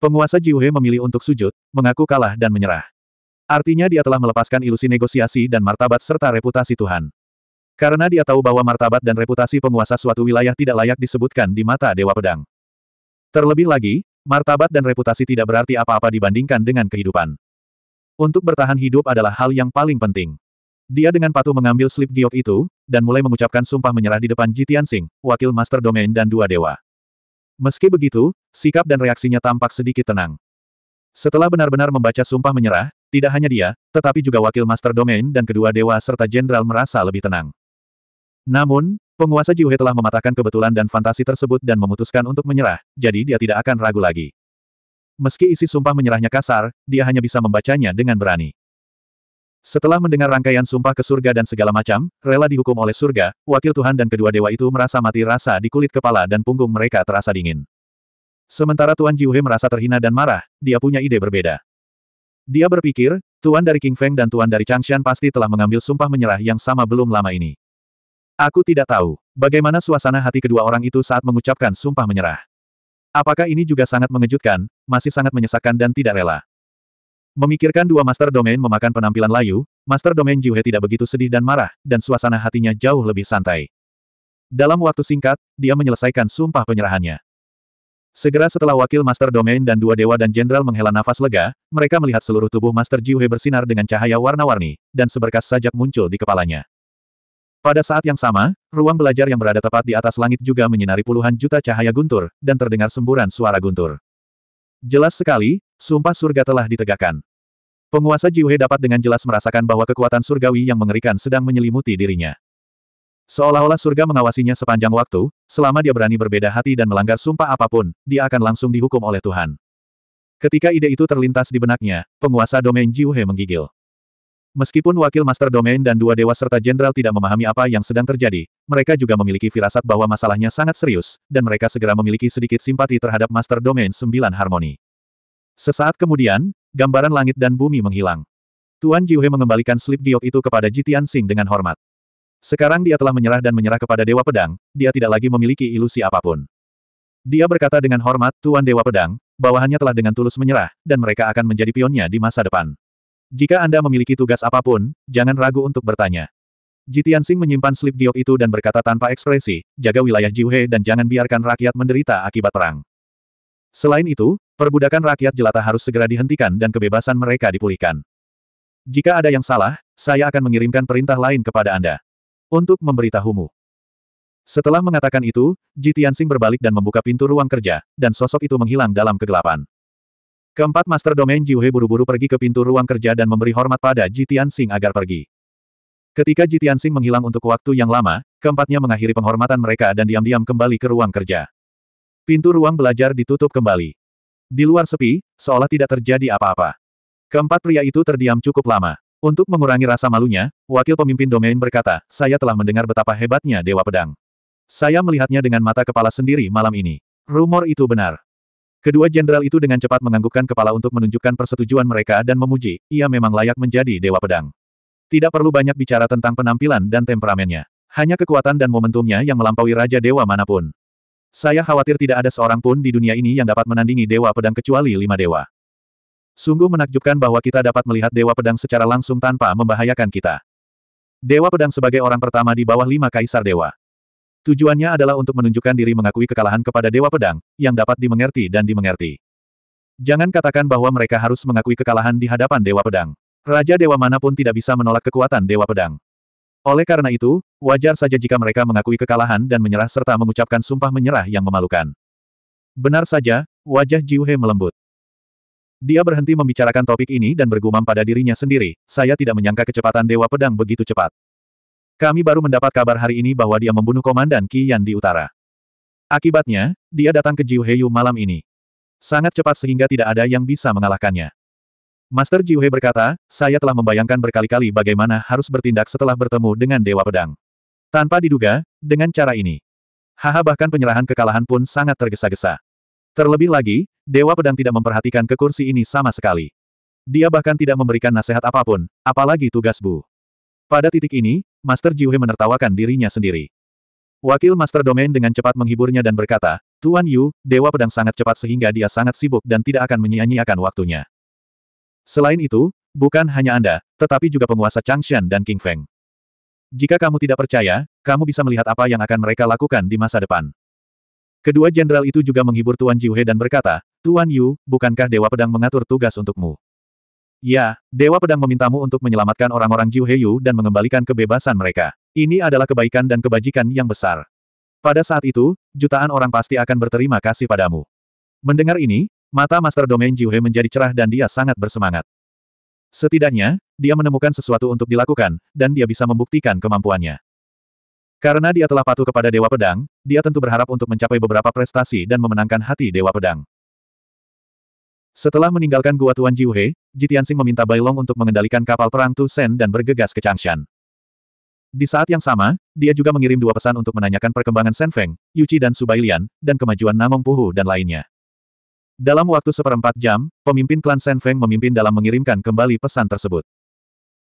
Penguasa Jiuhe memilih untuk sujud, mengaku kalah dan menyerah. Artinya dia telah melepaskan ilusi negosiasi dan martabat serta reputasi Tuhan. Karena dia tahu bahwa martabat dan reputasi penguasa suatu wilayah tidak layak disebutkan di mata Dewa Pedang. Terlebih lagi, martabat dan reputasi tidak berarti apa-apa dibandingkan dengan kehidupan. Untuk bertahan hidup adalah hal yang paling penting. Dia dengan patuh mengambil slip giok itu, dan mulai mengucapkan sumpah menyerah di depan Jitian Sing, wakil Master Domain dan dua dewa. Meski begitu, Sikap dan reaksinya tampak sedikit tenang. Setelah benar-benar membaca sumpah menyerah, tidak hanya dia, tetapi juga wakil master domain dan kedua dewa serta jenderal merasa lebih tenang. Namun, penguasa Jiuhe telah mematahkan kebetulan dan fantasi tersebut dan memutuskan untuk menyerah, jadi dia tidak akan ragu lagi. Meski isi sumpah menyerahnya kasar, dia hanya bisa membacanya dengan berani. Setelah mendengar rangkaian sumpah ke surga dan segala macam, rela dihukum oleh surga, wakil Tuhan dan kedua dewa itu merasa mati rasa di kulit kepala dan punggung mereka terasa dingin. Sementara Tuan Jiuhe merasa terhina dan marah, dia punya ide berbeda. Dia berpikir, Tuan dari King Feng dan Tuan dari Changshan pasti telah mengambil sumpah menyerah yang sama belum lama ini. Aku tidak tahu, bagaimana suasana hati kedua orang itu saat mengucapkan sumpah menyerah. Apakah ini juga sangat mengejutkan, masih sangat menyesakkan dan tidak rela. Memikirkan dua master domain memakan penampilan layu, master domain Jiuhe tidak begitu sedih dan marah, dan suasana hatinya jauh lebih santai. Dalam waktu singkat, dia menyelesaikan sumpah penyerahannya. Segera setelah wakil Master Domain dan dua dewa dan jenderal menghela nafas lega, mereka melihat seluruh tubuh Master Jiuhe bersinar dengan cahaya warna-warni, dan seberkas sajak muncul di kepalanya. Pada saat yang sama, ruang belajar yang berada tepat di atas langit juga menyinari puluhan juta cahaya guntur, dan terdengar semburan suara guntur. Jelas sekali, sumpah surga telah ditegakkan. Penguasa Jiuhe dapat dengan jelas merasakan bahwa kekuatan surgawi yang mengerikan sedang menyelimuti dirinya. Seolah-olah surga mengawasinya sepanjang waktu, selama dia berani berbeda hati dan melanggar sumpah apapun, dia akan langsung dihukum oleh Tuhan. Ketika ide itu terlintas di benaknya, penguasa domain Jiuhe menggigil. Meskipun wakil master domain dan dua dewa serta jenderal tidak memahami apa yang sedang terjadi, mereka juga memiliki firasat bahwa masalahnya sangat serius, dan mereka segera memiliki sedikit simpati terhadap master domain sembilan harmoni. Sesaat kemudian, gambaran langit dan bumi menghilang. Tuan Jiuhe mengembalikan slip giok itu kepada Jitian Sing dengan hormat. Sekarang dia telah menyerah dan menyerah kepada Dewa Pedang, dia tidak lagi memiliki ilusi apapun. Dia berkata dengan hormat, Tuan Dewa Pedang, bawahannya telah dengan tulus menyerah, dan mereka akan menjadi pionnya di masa depan. Jika Anda memiliki tugas apapun, jangan ragu untuk bertanya. Jitian Sing menyimpan slip giok itu dan berkata tanpa ekspresi, jaga wilayah Jiuhe dan jangan biarkan rakyat menderita akibat perang. Selain itu, perbudakan rakyat jelata harus segera dihentikan dan kebebasan mereka dipulihkan. Jika ada yang salah, saya akan mengirimkan perintah lain kepada Anda untuk memberitahumu. Setelah mengatakan itu, Ji berbalik dan membuka pintu ruang kerja, dan sosok itu menghilang dalam kegelapan. Keempat Master Domain Jiuhe buru-buru pergi ke pintu ruang kerja dan memberi hormat pada Ji agar pergi. Ketika Ji menghilang untuk waktu yang lama, keempatnya mengakhiri penghormatan mereka dan diam-diam kembali ke ruang kerja. Pintu ruang belajar ditutup kembali. Di luar sepi, seolah tidak terjadi apa-apa. Keempat pria itu terdiam cukup lama. Untuk mengurangi rasa malunya, wakil pemimpin domain berkata, saya telah mendengar betapa hebatnya Dewa Pedang. Saya melihatnya dengan mata kepala sendiri malam ini. Rumor itu benar. Kedua jenderal itu dengan cepat menganggukkan kepala untuk menunjukkan persetujuan mereka dan memuji, ia memang layak menjadi Dewa Pedang. Tidak perlu banyak bicara tentang penampilan dan temperamennya. Hanya kekuatan dan momentumnya yang melampaui Raja Dewa manapun. Saya khawatir tidak ada seorang pun di dunia ini yang dapat menandingi Dewa Pedang kecuali lima dewa. Sungguh menakjubkan bahwa kita dapat melihat Dewa Pedang secara langsung tanpa membahayakan kita. Dewa Pedang sebagai orang pertama di bawah lima kaisar dewa. Tujuannya adalah untuk menunjukkan diri mengakui kekalahan kepada Dewa Pedang, yang dapat dimengerti dan dimengerti. Jangan katakan bahwa mereka harus mengakui kekalahan di hadapan Dewa Pedang. Raja Dewa manapun tidak bisa menolak kekuatan Dewa Pedang. Oleh karena itu, wajar saja jika mereka mengakui kekalahan dan menyerah serta mengucapkan sumpah menyerah yang memalukan. Benar saja, wajah Jiuhe melembut. Dia berhenti membicarakan topik ini dan bergumam pada dirinya sendiri, saya tidak menyangka kecepatan Dewa Pedang begitu cepat. Kami baru mendapat kabar hari ini bahwa dia membunuh Komandan Qian di utara. Akibatnya, dia datang ke Jiuheyu malam ini. Sangat cepat sehingga tidak ada yang bisa mengalahkannya. Master Jiuhe berkata, saya telah membayangkan berkali-kali bagaimana harus bertindak setelah bertemu dengan Dewa Pedang. Tanpa diduga, dengan cara ini. Haha bahkan penyerahan kekalahan pun sangat tergesa-gesa. Terlebih lagi, Dewa Pedang tidak memperhatikan ke kursi ini sama sekali. Dia bahkan tidak memberikan nasihat apapun, apalagi tugas Bu. Pada titik ini, Master Jiuhe menertawakan dirinya sendiri. Wakil Master Domain dengan cepat menghiburnya dan berkata, Tuan Yu, Dewa Pedang sangat cepat sehingga dia sangat sibuk dan tidak akan menyia-nyiakan waktunya. Selain itu, bukan hanya Anda, tetapi juga penguasa Changshan dan King Feng. Jika kamu tidak percaya, kamu bisa melihat apa yang akan mereka lakukan di masa depan. Kedua jenderal itu juga menghibur Tuan Jiuhe dan berkata, Tuan Yu, bukankah Dewa Pedang mengatur tugas untukmu? Ya, Dewa Pedang memintamu untuk menyelamatkan orang-orang Jiuhe Yu dan mengembalikan kebebasan mereka. Ini adalah kebaikan dan kebajikan yang besar. Pada saat itu, jutaan orang pasti akan berterima kasih padamu. Mendengar ini, mata Master Domain Jiuhe menjadi cerah dan dia sangat bersemangat. Setidaknya, dia menemukan sesuatu untuk dilakukan, dan dia bisa membuktikan kemampuannya. Karena dia telah patuh kepada Dewa Pedang, dia tentu berharap untuk mencapai beberapa prestasi dan memenangkan hati Dewa Pedang. Setelah meninggalkan Gua Tuan Jiuhe, Jitiansing meminta Bailong untuk mengendalikan kapal perang Tu Sen dan bergegas ke Changshan. Di saat yang sama, dia juga mengirim dua pesan untuk menanyakan perkembangan Sen Yu Yuchi dan Subailian, dan kemajuan Nangong Puhu dan lainnya. Dalam waktu seperempat jam, pemimpin klan Sen Feng memimpin dalam mengirimkan kembali pesan tersebut.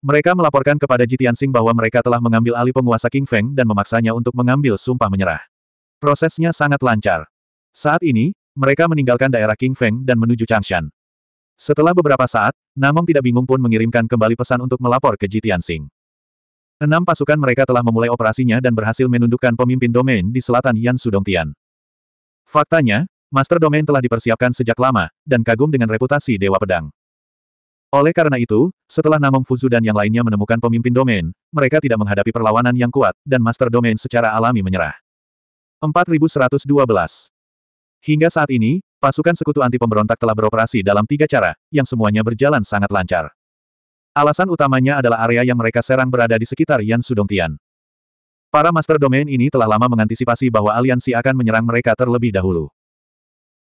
Mereka melaporkan kepada Jitian Sing bahwa mereka telah mengambil alih penguasa King Feng dan memaksanya untuk mengambil sumpah menyerah. Prosesnya sangat lancar. Saat ini, mereka meninggalkan daerah King Feng dan menuju Changshan. Setelah beberapa saat, Namong tidak bingung pun mengirimkan kembali pesan untuk melapor ke Jitian Sing. Enam pasukan mereka telah memulai operasinya dan berhasil menundukkan pemimpin domain di selatan Yan Sudongtian. Faktanya, Master Domain telah dipersiapkan sejak lama, dan kagum dengan reputasi Dewa Pedang. Oleh karena itu, setelah Namong Fuzu dan yang lainnya menemukan pemimpin domain, mereka tidak menghadapi perlawanan yang kuat, dan master domain secara alami menyerah. 4112 Hingga saat ini, pasukan sekutu anti pemberontak telah beroperasi dalam tiga cara, yang semuanya berjalan sangat lancar. Alasan utamanya adalah area yang mereka serang berada di sekitar Yan Sudongtian. Para master domain ini telah lama mengantisipasi bahwa aliansi akan menyerang mereka terlebih dahulu.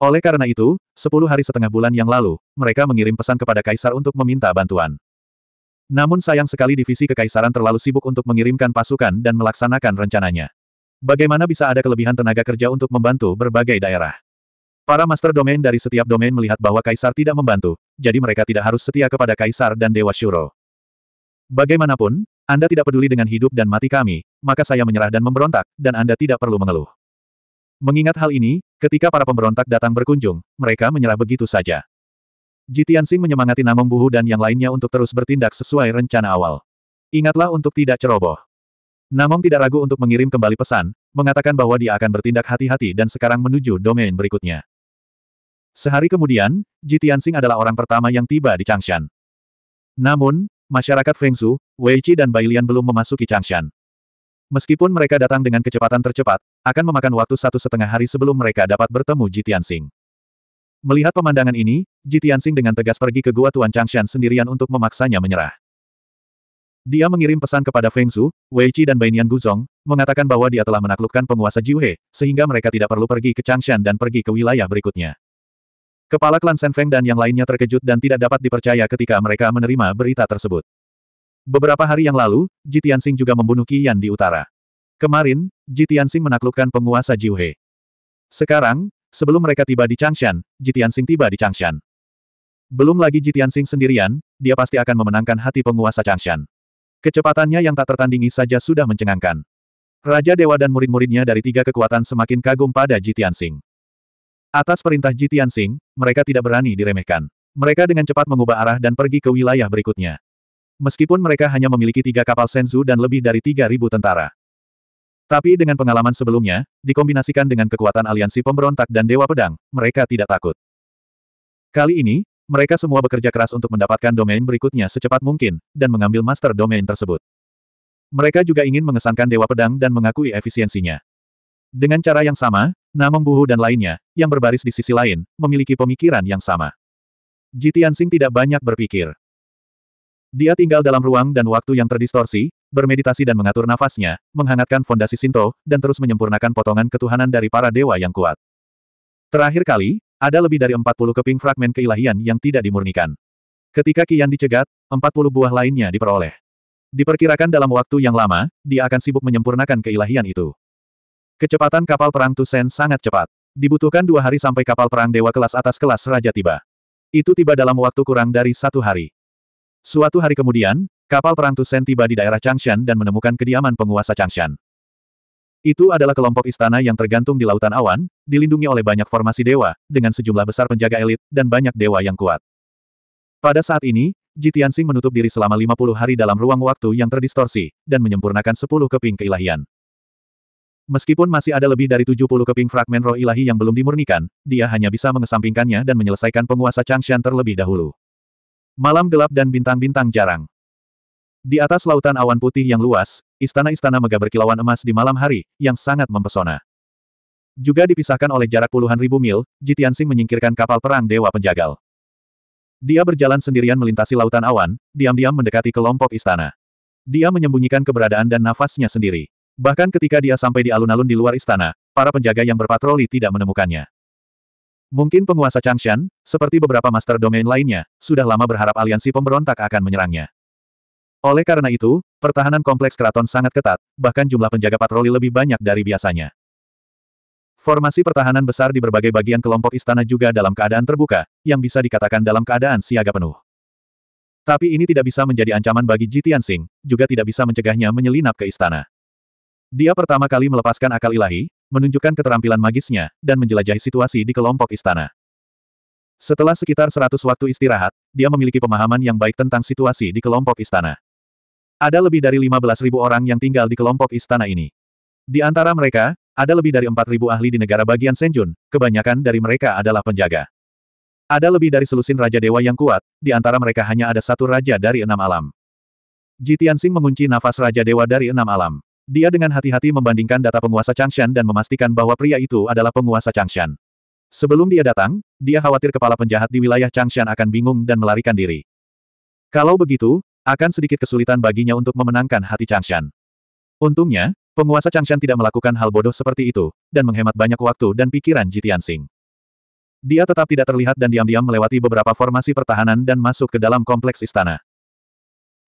Oleh karena itu, sepuluh hari setengah bulan yang lalu, mereka mengirim pesan kepada Kaisar untuk meminta bantuan. Namun sayang sekali divisi kekaisaran terlalu sibuk untuk mengirimkan pasukan dan melaksanakan rencananya. Bagaimana bisa ada kelebihan tenaga kerja untuk membantu berbagai daerah? Para master domain dari setiap domain melihat bahwa kaisar tidak membantu, jadi mereka tidak harus setia kepada kaisar dan dewa Shuro. Bagaimanapun, Anda tidak peduli dengan hidup dan mati kami, maka saya menyerah dan memberontak, dan Anda tidak perlu mengeluh. Mengingat hal ini, ketika para pemberontak datang berkunjung, mereka menyerah begitu saja. Jitiansing menyemangati Namong Buhu dan yang lainnya untuk terus bertindak sesuai rencana awal. Ingatlah untuk tidak ceroboh. Namong tidak ragu untuk mengirim kembali pesan, mengatakan bahwa dia akan bertindak hati-hati dan sekarang menuju domain berikutnya. Sehari kemudian, Jitiansing adalah orang pertama yang tiba di Changshan. Namun, masyarakat Fengsu, Wei Qi dan Bailian belum memasuki Changshan. Meskipun mereka datang dengan kecepatan tercepat, akan memakan waktu satu setengah hari sebelum mereka dapat bertemu Jitiansing. Melihat pemandangan ini, Jitiansing dengan tegas pergi ke gua Tuan Changshan sendirian untuk memaksanya menyerah. Dia mengirim pesan kepada Feng Su, Wei Qi dan Bainian Guzong, mengatakan bahwa dia telah menaklukkan penguasa Jiuhe, sehingga mereka tidak perlu pergi ke Changshan dan pergi ke wilayah berikutnya. Kepala klan Feng dan yang lainnya terkejut dan tidak dapat dipercaya ketika mereka menerima berita tersebut. Beberapa hari yang lalu, Ji Tianxing juga membunuh Qian di utara. Kemarin, Ji Tianxing menaklukkan penguasa Jiuhe. Sekarang, sebelum mereka tiba di Changshan, Ji Tianxing tiba di Changshan. Belum lagi Ji Tianxing sendirian, dia pasti akan memenangkan hati penguasa Changshan. Kecepatannya yang tak tertandingi saja sudah mencengangkan. Raja Dewa dan murid-muridnya dari tiga kekuatan semakin kagum pada Ji Tianxing. Atas perintah Ji Tianxing, mereka tidak berani diremehkan. Mereka dengan cepat mengubah arah dan pergi ke wilayah berikutnya. Meskipun mereka hanya memiliki tiga kapal Senzu dan lebih dari tiga ribu tentara. Tapi dengan pengalaman sebelumnya, dikombinasikan dengan kekuatan aliansi pemberontak dan Dewa Pedang, mereka tidak takut. Kali ini, mereka semua bekerja keras untuk mendapatkan domain berikutnya secepat mungkin, dan mengambil master domain tersebut. Mereka juga ingin mengesankan Dewa Pedang dan mengakui efisiensinya. Dengan cara yang sama, Namong Buhu dan lainnya, yang berbaris di sisi lain, memiliki pemikiran yang sama. Jitiansing tidak banyak berpikir. Dia tinggal dalam ruang dan waktu yang terdistorsi, bermeditasi dan mengatur nafasnya, menghangatkan fondasi Sinto, dan terus menyempurnakan potongan ketuhanan dari para dewa yang kuat. Terakhir kali, ada lebih dari 40 keping fragmen keilahian yang tidak dimurnikan. Ketika Kian dicegat, 40 buah lainnya diperoleh. Diperkirakan dalam waktu yang lama, dia akan sibuk menyempurnakan keilahian itu. Kecepatan kapal perang Tusen sangat cepat. Dibutuhkan dua hari sampai kapal perang dewa kelas atas kelas raja tiba. Itu tiba dalam waktu kurang dari satu hari. Suatu hari kemudian, kapal perang Tusen tiba di daerah Changshan dan menemukan kediaman penguasa Changshan. Itu adalah kelompok istana yang tergantung di lautan awan, dilindungi oleh banyak formasi dewa, dengan sejumlah besar penjaga elit, dan banyak dewa yang kuat. Pada saat ini, Ji Tianxing menutup diri selama 50 hari dalam ruang waktu yang terdistorsi, dan menyempurnakan 10 keping keilahian. Meskipun masih ada lebih dari 70 keping fragmen roh ilahi yang belum dimurnikan, dia hanya bisa mengesampingkannya dan menyelesaikan penguasa Changshan terlebih dahulu. Malam gelap dan bintang-bintang jarang. Di atas lautan awan putih yang luas, istana-istana megah berkilauan emas di malam hari, yang sangat mempesona. Juga dipisahkan oleh jarak puluhan ribu mil, Jitiansing menyingkirkan kapal perang Dewa Penjagal. Dia berjalan sendirian melintasi lautan awan, diam-diam mendekati kelompok istana. Dia menyembunyikan keberadaan dan nafasnya sendiri. Bahkan ketika dia sampai di alun-alun di luar istana, para penjaga yang berpatroli tidak menemukannya. Mungkin penguasa Changshan, seperti beberapa master domain lainnya, sudah lama berharap aliansi pemberontak akan menyerangnya. Oleh karena itu, pertahanan kompleks keraton sangat ketat, bahkan jumlah penjaga patroli lebih banyak dari biasanya. Formasi pertahanan besar di berbagai bagian kelompok istana juga dalam keadaan terbuka, yang bisa dikatakan dalam keadaan siaga penuh. Tapi ini tidak bisa menjadi ancaman bagi Ji Tianxing, juga tidak bisa mencegahnya menyelinap ke istana. Dia pertama kali melepaskan akal ilahi, menunjukkan keterampilan magisnya, dan menjelajahi situasi di kelompok istana. Setelah sekitar 100 waktu istirahat, dia memiliki pemahaman yang baik tentang situasi di kelompok istana. Ada lebih dari 15.000 orang yang tinggal di kelompok istana ini. Di antara mereka, ada lebih dari 4.000 ahli di negara bagian Senjun, kebanyakan dari mereka adalah penjaga. Ada lebih dari selusin Raja Dewa yang kuat, di antara mereka hanya ada satu Raja dari enam alam. Jitian Sing mengunci nafas Raja Dewa dari enam alam. Dia dengan hati-hati membandingkan data penguasa Changshan dan memastikan bahwa pria itu adalah penguasa Changshan. Sebelum dia datang, dia khawatir kepala penjahat di wilayah Changshan akan bingung dan melarikan diri. Kalau begitu, akan sedikit kesulitan baginya untuk memenangkan hati Changshan. Untungnya, penguasa Changshan tidak melakukan hal bodoh seperti itu, dan menghemat banyak waktu dan pikiran Jitian Sing. Dia tetap tidak terlihat dan diam-diam melewati beberapa formasi pertahanan dan masuk ke dalam kompleks istana.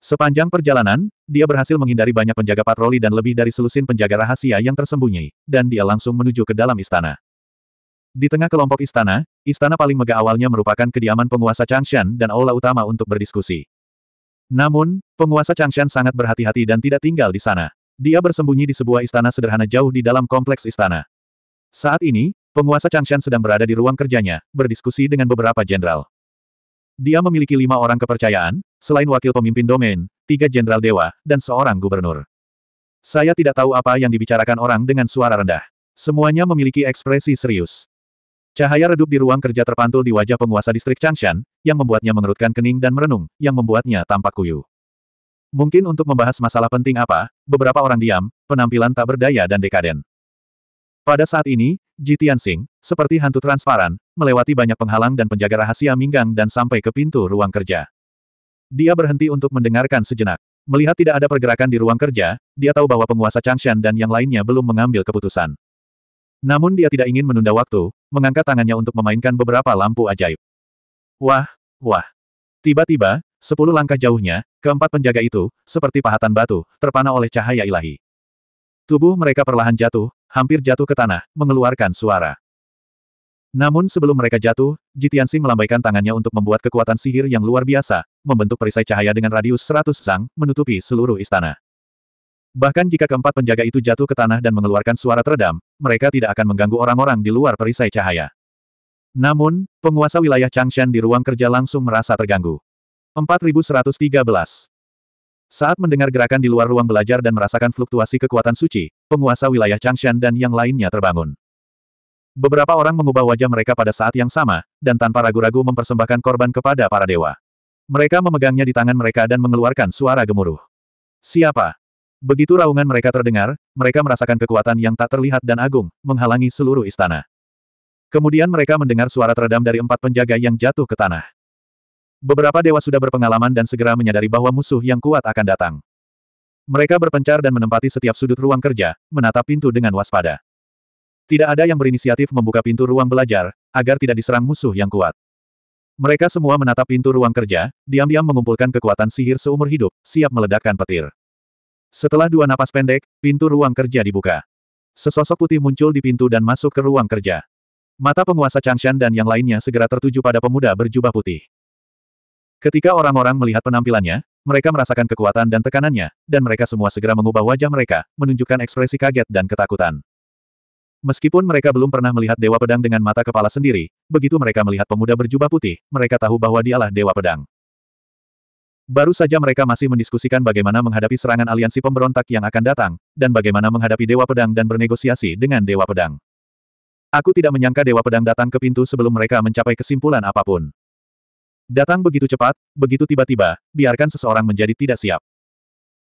Sepanjang perjalanan, dia berhasil menghindari banyak penjaga patroli dan lebih dari selusin penjaga rahasia yang tersembunyi, dan dia langsung menuju ke dalam istana. Di tengah kelompok istana, istana paling megah awalnya merupakan kediaman penguasa Changshan dan aula utama untuk berdiskusi. Namun, penguasa Changshan sangat berhati-hati dan tidak tinggal di sana. Dia bersembunyi di sebuah istana sederhana jauh di dalam kompleks istana. Saat ini, penguasa Changshan sedang berada di ruang kerjanya, berdiskusi dengan beberapa jenderal. Dia memiliki lima orang kepercayaan, selain wakil pemimpin domain, tiga jenderal dewa, dan seorang gubernur. Saya tidak tahu apa yang dibicarakan orang dengan suara rendah. Semuanya memiliki ekspresi serius. Cahaya redup di ruang kerja terpantul di wajah penguasa distrik Changshan, yang membuatnya mengerutkan kening dan merenung, yang membuatnya tampak kuyu. Mungkin untuk membahas masalah penting apa, beberapa orang diam, penampilan tak berdaya dan dekaden. Pada saat ini, Ji Tianxing, seperti hantu transparan, melewati banyak penghalang dan penjaga rahasia Minggang dan sampai ke pintu ruang kerja. Dia berhenti untuk mendengarkan sejenak. Melihat tidak ada pergerakan di ruang kerja, dia tahu bahwa penguasa Changshan dan yang lainnya belum mengambil keputusan. Namun dia tidak ingin menunda waktu, mengangkat tangannya untuk memainkan beberapa lampu ajaib. Wah, wah. Tiba-tiba, sepuluh langkah jauhnya, keempat penjaga itu, seperti pahatan batu, terpana oleh cahaya ilahi. Tubuh mereka perlahan jatuh, hampir jatuh ke tanah, mengeluarkan suara. Namun sebelum mereka jatuh, Jitiansing melambaikan tangannya untuk membuat kekuatan sihir yang luar biasa, membentuk perisai cahaya dengan radius 100 sang, menutupi seluruh istana. Bahkan jika keempat penjaga itu jatuh ke tanah dan mengeluarkan suara teredam, mereka tidak akan mengganggu orang-orang di luar perisai cahaya. Namun, penguasa wilayah Changshan di ruang kerja langsung merasa terganggu. 4113 saat mendengar gerakan di luar ruang belajar dan merasakan fluktuasi kekuatan suci, penguasa wilayah Changshan dan yang lainnya terbangun. Beberapa orang mengubah wajah mereka pada saat yang sama, dan tanpa ragu-ragu mempersembahkan korban kepada para dewa. Mereka memegangnya di tangan mereka dan mengeluarkan suara gemuruh. Siapa? Begitu raungan mereka terdengar, mereka merasakan kekuatan yang tak terlihat dan agung, menghalangi seluruh istana. Kemudian mereka mendengar suara teredam dari empat penjaga yang jatuh ke tanah. Beberapa dewa sudah berpengalaman dan segera menyadari bahwa musuh yang kuat akan datang. Mereka berpencar dan menempati setiap sudut ruang kerja, menatap pintu dengan waspada. Tidak ada yang berinisiatif membuka pintu ruang belajar, agar tidak diserang musuh yang kuat. Mereka semua menatap pintu ruang kerja, diam-diam mengumpulkan kekuatan sihir seumur hidup, siap meledakkan petir. Setelah dua napas pendek, pintu ruang kerja dibuka. Sesosok putih muncul di pintu dan masuk ke ruang kerja. Mata penguasa Changshan dan yang lainnya segera tertuju pada pemuda berjubah putih. Ketika orang-orang melihat penampilannya, mereka merasakan kekuatan dan tekanannya, dan mereka semua segera mengubah wajah mereka, menunjukkan ekspresi kaget dan ketakutan. Meskipun mereka belum pernah melihat Dewa Pedang dengan mata kepala sendiri, begitu mereka melihat pemuda berjubah putih, mereka tahu bahwa dialah Dewa Pedang. Baru saja mereka masih mendiskusikan bagaimana menghadapi serangan aliansi pemberontak yang akan datang, dan bagaimana menghadapi Dewa Pedang dan bernegosiasi dengan Dewa Pedang. Aku tidak menyangka Dewa Pedang datang ke pintu sebelum mereka mencapai kesimpulan apapun. Datang begitu cepat, begitu tiba-tiba, biarkan seseorang menjadi tidak siap.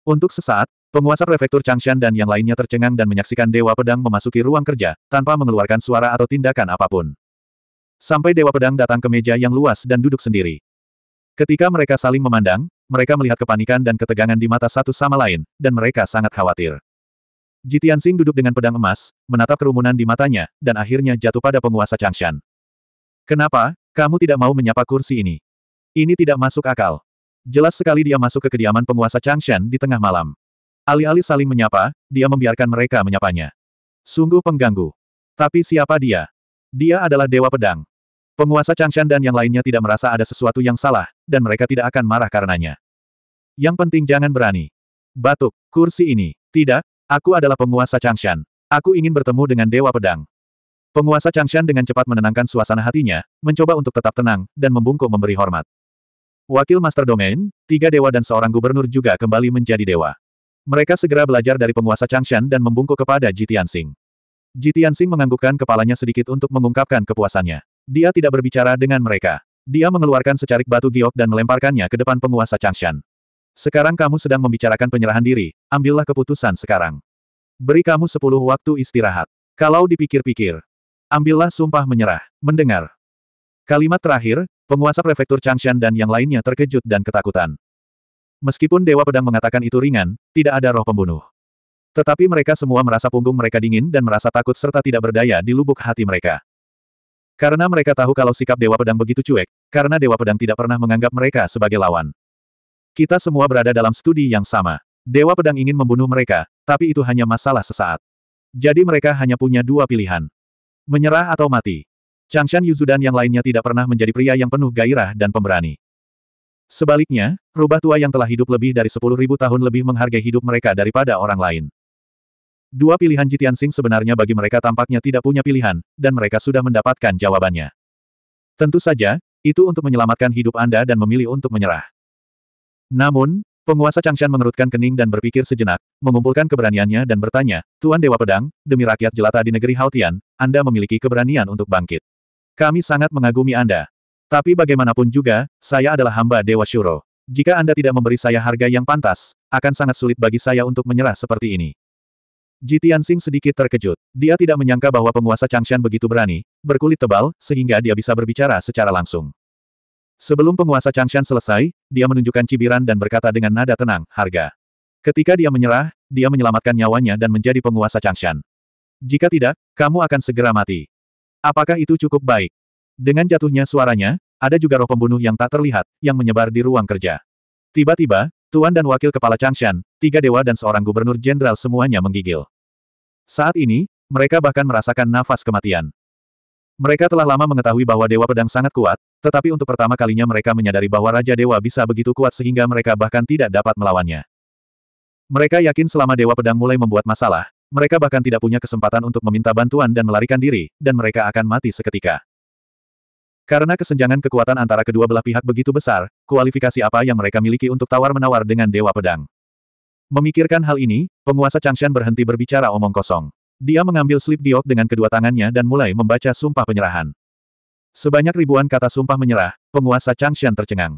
Untuk sesaat, penguasa prefektur Changshan dan yang lainnya tercengang dan menyaksikan Dewa Pedang memasuki ruang kerja, tanpa mengeluarkan suara atau tindakan apapun. Sampai Dewa Pedang datang ke meja yang luas dan duduk sendiri. Ketika mereka saling memandang, mereka melihat kepanikan dan ketegangan di mata satu sama lain, dan mereka sangat khawatir. Jitian Sing duduk dengan pedang emas, menatap kerumunan di matanya, dan akhirnya jatuh pada penguasa Changshan. Kenapa, kamu tidak mau menyapa kursi ini. Ini tidak masuk akal. Jelas sekali dia masuk ke kediaman penguasa Changshan di tengah malam. Alih-alih saling menyapa, dia membiarkan mereka menyapanya. Sungguh pengganggu. Tapi siapa dia? Dia adalah Dewa Pedang. Penguasa Changshan dan yang lainnya tidak merasa ada sesuatu yang salah, dan mereka tidak akan marah karenanya. Yang penting jangan berani. Batuk, kursi ini. Tidak, aku adalah penguasa Changshan. Aku ingin bertemu dengan Dewa Pedang. Penguasa Changshan dengan cepat menenangkan suasana hatinya, mencoba untuk tetap tenang, dan membungkuk memberi hormat. Wakil Master Domain, tiga dewa dan seorang gubernur juga kembali menjadi dewa. Mereka segera belajar dari penguasa Changshan dan membungkuk kepada Jitian Jitiansing menganggukkan kepalanya sedikit untuk mengungkapkan kepuasannya. Dia tidak berbicara dengan mereka. Dia mengeluarkan secarik batu giok dan melemparkannya ke depan penguasa Changshan. Sekarang kamu sedang membicarakan penyerahan diri, ambillah keputusan sekarang. Beri kamu sepuluh waktu istirahat. Kalau dipikir-pikir, Ambillah sumpah menyerah. Mendengar. Kalimat terakhir, penguasa prefektur Changshan dan yang lainnya terkejut dan ketakutan. Meskipun Dewa Pedang mengatakan itu ringan, tidak ada roh pembunuh. Tetapi mereka semua merasa punggung mereka dingin dan merasa takut serta tidak berdaya di lubuk hati mereka. Karena mereka tahu kalau sikap Dewa Pedang begitu cuek, karena Dewa Pedang tidak pernah menganggap mereka sebagai lawan. Kita semua berada dalam studi yang sama. Dewa Pedang ingin membunuh mereka, tapi itu hanya masalah sesaat. Jadi mereka hanya punya dua pilihan. Menyerah atau mati. Changshan Yuzu dan yang lainnya tidak pernah menjadi pria yang penuh gairah dan pemberani. Sebaliknya, rubah tua yang telah hidup lebih dari 10.000 tahun lebih menghargai hidup mereka daripada orang lain. Dua pilihan Jitian Sing sebenarnya bagi mereka tampaknya tidak punya pilihan, dan mereka sudah mendapatkan jawabannya. Tentu saja, itu untuk menyelamatkan hidup Anda dan memilih untuk menyerah. Namun, Penguasa Changshan mengerutkan kening dan berpikir sejenak, mengumpulkan keberaniannya dan bertanya, Tuan Dewa Pedang, demi rakyat jelata di negeri Haotian, anda memiliki keberanian untuk bangkit. Kami sangat mengagumi Anda. Tapi bagaimanapun juga, saya adalah hamba Dewa Syuro. Jika Anda tidak memberi saya harga yang pantas, akan sangat sulit bagi saya untuk menyerah seperti ini. Jitian Tianxing sedikit terkejut. Dia tidak menyangka bahwa penguasa Changshan begitu berani, berkulit tebal, sehingga dia bisa berbicara secara langsung. Sebelum penguasa Changshan selesai, dia menunjukkan cibiran dan berkata dengan nada tenang, harga. Ketika dia menyerah, dia menyelamatkan nyawanya dan menjadi penguasa Changshan. Jika tidak, kamu akan segera mati. Apakah itu cukup baik? Dengan jatuhnya suaranya, ada juga roh pembunuh yang tak terlihat, yang menyebar di ruang kerja. Tiba-tiba, Tuan dan Wakil Kepala Changshan, tiga dewa dan seorang gubernur jenderal semuanya menggigil. Saat ini, mereka bahkan merasakan nafas kematian. Mereka telah lama mengetahui bahwa Dewa Pedang sangat kuat, tetapi untuk pertama kalinya mereka menyadari bahwa Raja Dewa bisa begitu kuat sehingga mereka bahkan tidak dapat melawannya. Mereka yakin selama Dewa Pedang mulai membuat masalah, mereka bahkan tidak punya kesempatan untuk meminta bantuan dan melarikan diri, dan mereka akan mati seketika. Karena kesenjangan kekuatan antara kedua belah pihak begitu besar, kualifikasi apa yang mereka miliki untuk tawar-menawar dengan Dewa Pedang? Memikirkan hal ini, penguasa Changshan berhenti berbicara omong kosong. Dia mengambil slip giok dengan kedua tangannya dan mulai membaca sumpah penyerahan. Sebanyak ribuan kata sumpah menyerah, penguasa Changshan tercengang.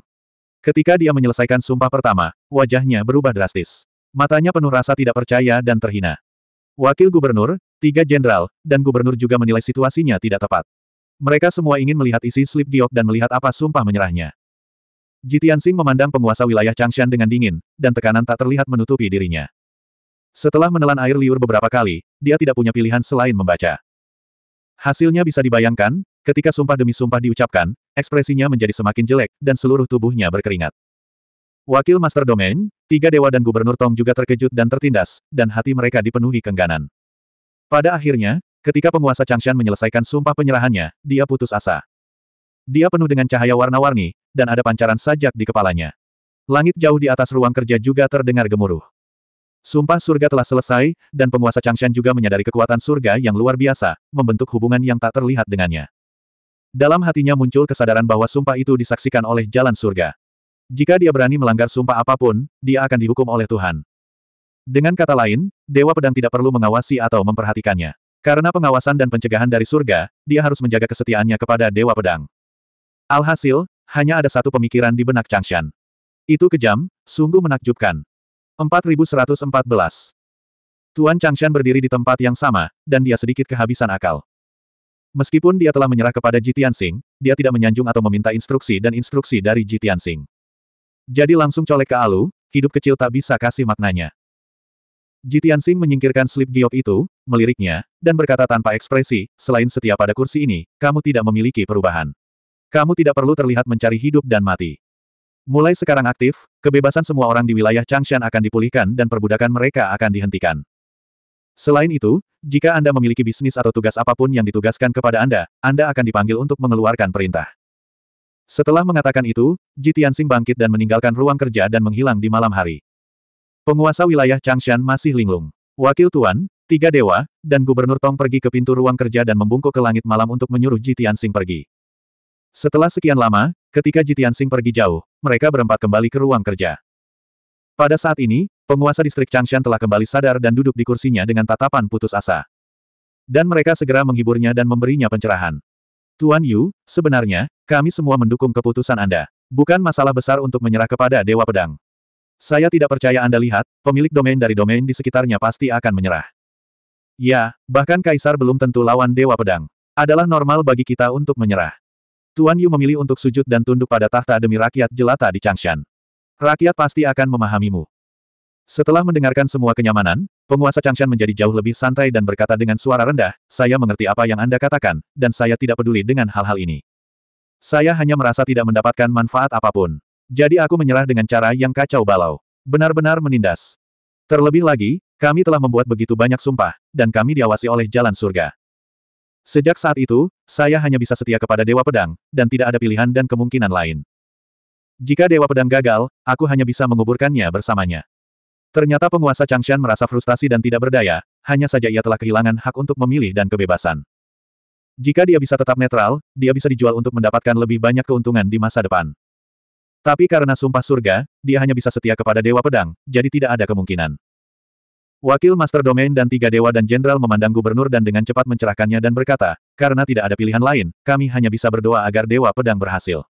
Ketika dia menyelesaikan sumpah pertama, wajahnya berubah drastis. Matanya penuh rasa tidak percaya dan terhina. Wakil gubernur, tiga jenderal, dan gubernur juga menilai situasinya tidak tepat. Mereka semua ingin melihat isi slip giok dan melihat apa sumpah menyerahnya. Jitiansing memandang penguasa wilayah Changshan dengan dingin, dan tekanan tak terlihat menutupi dirinya. Setelah menelan air liur beberapa kali, dia tidak punya pilihan selain membaca. Hasilnya bisa dibayangkan, ketika sumpah demi sumpah diucapkan, ekspresinya menjadi semakin jelek, dan seluruh tubuhnya berkeringat. Wakil Master Domain, tiga dewa dan gubernur Tong juga terkejut dan tertindas, dan hati mereka dipenuhi kengganan. Pada akhirnya, ketika penguasa Changshan menyelesaikan sumpah penyerahannya, dia putus asa. Dia penuh dengan cahaya warna-warni, dan ada pancaran sajak di kepalanya. Langit jauh di atas ruang kerja juga terdengar gemuruh. Sumpah surga telah selesai, dan penguasa Changshan juga menyadari kekuatan surga yang luar biasa, membentuk hubungan yang tak terlihat dengannya. Dalam hatinya muncul kesadaran bahwa sumpah itu disaksikan oleh jalan surga. Jika dia berani melanggar sumpah apapun, dia akan dihukum oleh Tuhan. Dengan kata lain, Dewa Pedang tidak perlu mengawasi atau memperhatikannya. Karena pengawasan dan pencegahan dari surga, dia harus menjaga kesetiaannya kepada Dewa Pedang. Alhasil, hanya ada satu pemikiran di benak Changshan. Itu kejam, sungguh menakjubkan. 4114 Tuan Changshan berdiri di tempat yang sama, dan dia sedikit kehabisan akal. Meskipun dia telah menyerah kepada Jitian Sing, dia tidak menyanjung atau meminta instruksi dan instruksi dari Jitian Sing. Jadi langsung colek ke Alu, hidup kecil tak bisa kasih maknanya. Jitian Sing menyingkirkan slip giok itu, meliriknya, dan berkata tanpa ekspresi, selain setia pada kursi ini, kamu tidak memiliki perubahan. Kamu tidak perlu terlihat mencari hidup dan mati. Mulai sekarang aktif, kebebasan semua orang di wilayah Changshan akan dipulihkan dan perbudakan mereka akan dihentikan. Selain itu, jika Anda memiliki bisnis atau tugas apapun yang ditugaskan kepada Anda, Anda akan dipanggil untuk mengeluarkan perintah. Setelah mengatakan itu, Ji Tianxing bangkit dan meninggalkan ruang kerja dan menghilang di malam hari. Penguasa wilayah Changshan masih linglung. Wakil Tuan, tiga dewa, dan Gubernur Tong pergi ke pintu ruang kerja dan membungkuk ke langit malam untuk menyuruh Ji Tianxing pergi. Setelah sekian lama, ketika Ji Tianxing pergi jauh, mereka berempat kembali ke ruang kerja. Pada saat ini, penguasa distrik Changshan telah kembali sadar dan duduk di kursinya dengan tatapan putus asa. Dan mereka segera menghiburnya dan memberinya pencerahan. Tuan Yu, sebenarnya, kami semua mendukung keputusan Anda. Bukan masalah besar untuk menyerah kepada Dewa Pedang. Saya tidak percaya Anda lihat, pemilik domain dari domain di sekitarnya pasti akan menyerah. Ya, bahkan Kaisar belum tentu lawan Dewa Pedang. Adalah normal bagi kita untuk menyerah. Tuan Yu memilih untuk sujud dan tunduk pada tahta demi rakyat jelata di Changshan. Rakyat pasti akan memahamimu. Setelah mendengarkan semua kenyamanan, penguasa Changshan menjadi jauh lebih santai dan berkata dengan suara rendah, saya mengerti apa yang Anda katakan, dan saya tidak peduli dengan hal-hal ini. Saya hanya merasa tidak mendapatkan manfaat apapun. Jadi aku menyerah dengan cara yang kacau balau. Benar-benar menindas. Terlebih lagi, kami telah membuat begitu banyak sumpah, dan kami diawasi oleh jalan surga. Sejak saat itu, saya hanya bisa setia kepada Dewa Pedang, dan tidak ada pilihan dan kemungkinan lain. Jika Dewa Pedang gagal, aku hanya bisa menguburkannya bersamanya. Ternyata penguasa Changshan merasa frustasi dan tidak berdaya, hanya saja ia telah kehilangan hak untuk memilih dan kebebasan. Jika dia bisa tetap netral, dia bisa dijual untuk mendapatkan lebih banyak keuntungan di masa depan. Tapi karena sumpah surga, dia hanya bisa setia kepada Dewa Pedang, jadi tidak ada kemungkinan. Wakil Master Domain dan tiga dewa dan jenderal memandang gubernur dan dengan cepat mencerahkannya dan berkata, karena tidak ada pilihan lain, kami hanya bisa berdoa agar Dewa Pedang berhasil.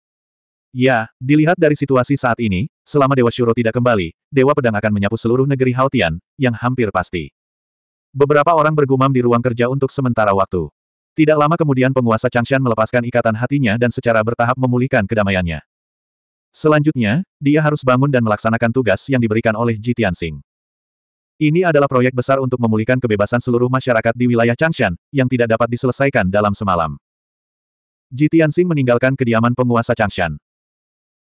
Ya, dilihat dari situasi saat ini, selama Dewa Shuro tidak kembali, Dewa Pedang akan menyapu seluruh negeri Haotian, yang hampir pasti. Beberapa orang bergumam di ruang kerja untuk sementara waktu. Tidak lama kemudian penguasa Changshan melepaskan ikatan hatinya dan secara bertahap memulihkan kedamaiannya. Selanjutnya, dia harus bangun dan melaksanakan tugas yang diberikan oleh Ji Tianxing. Ini adalah proyek besar untuk memulihkan kebebasan seluruh masyarakat di wilayah Changshan, yang tidak dapat diselesaikan dalam semalam. Ji Tianxing meninggalkan kediaman penguasa Changshan.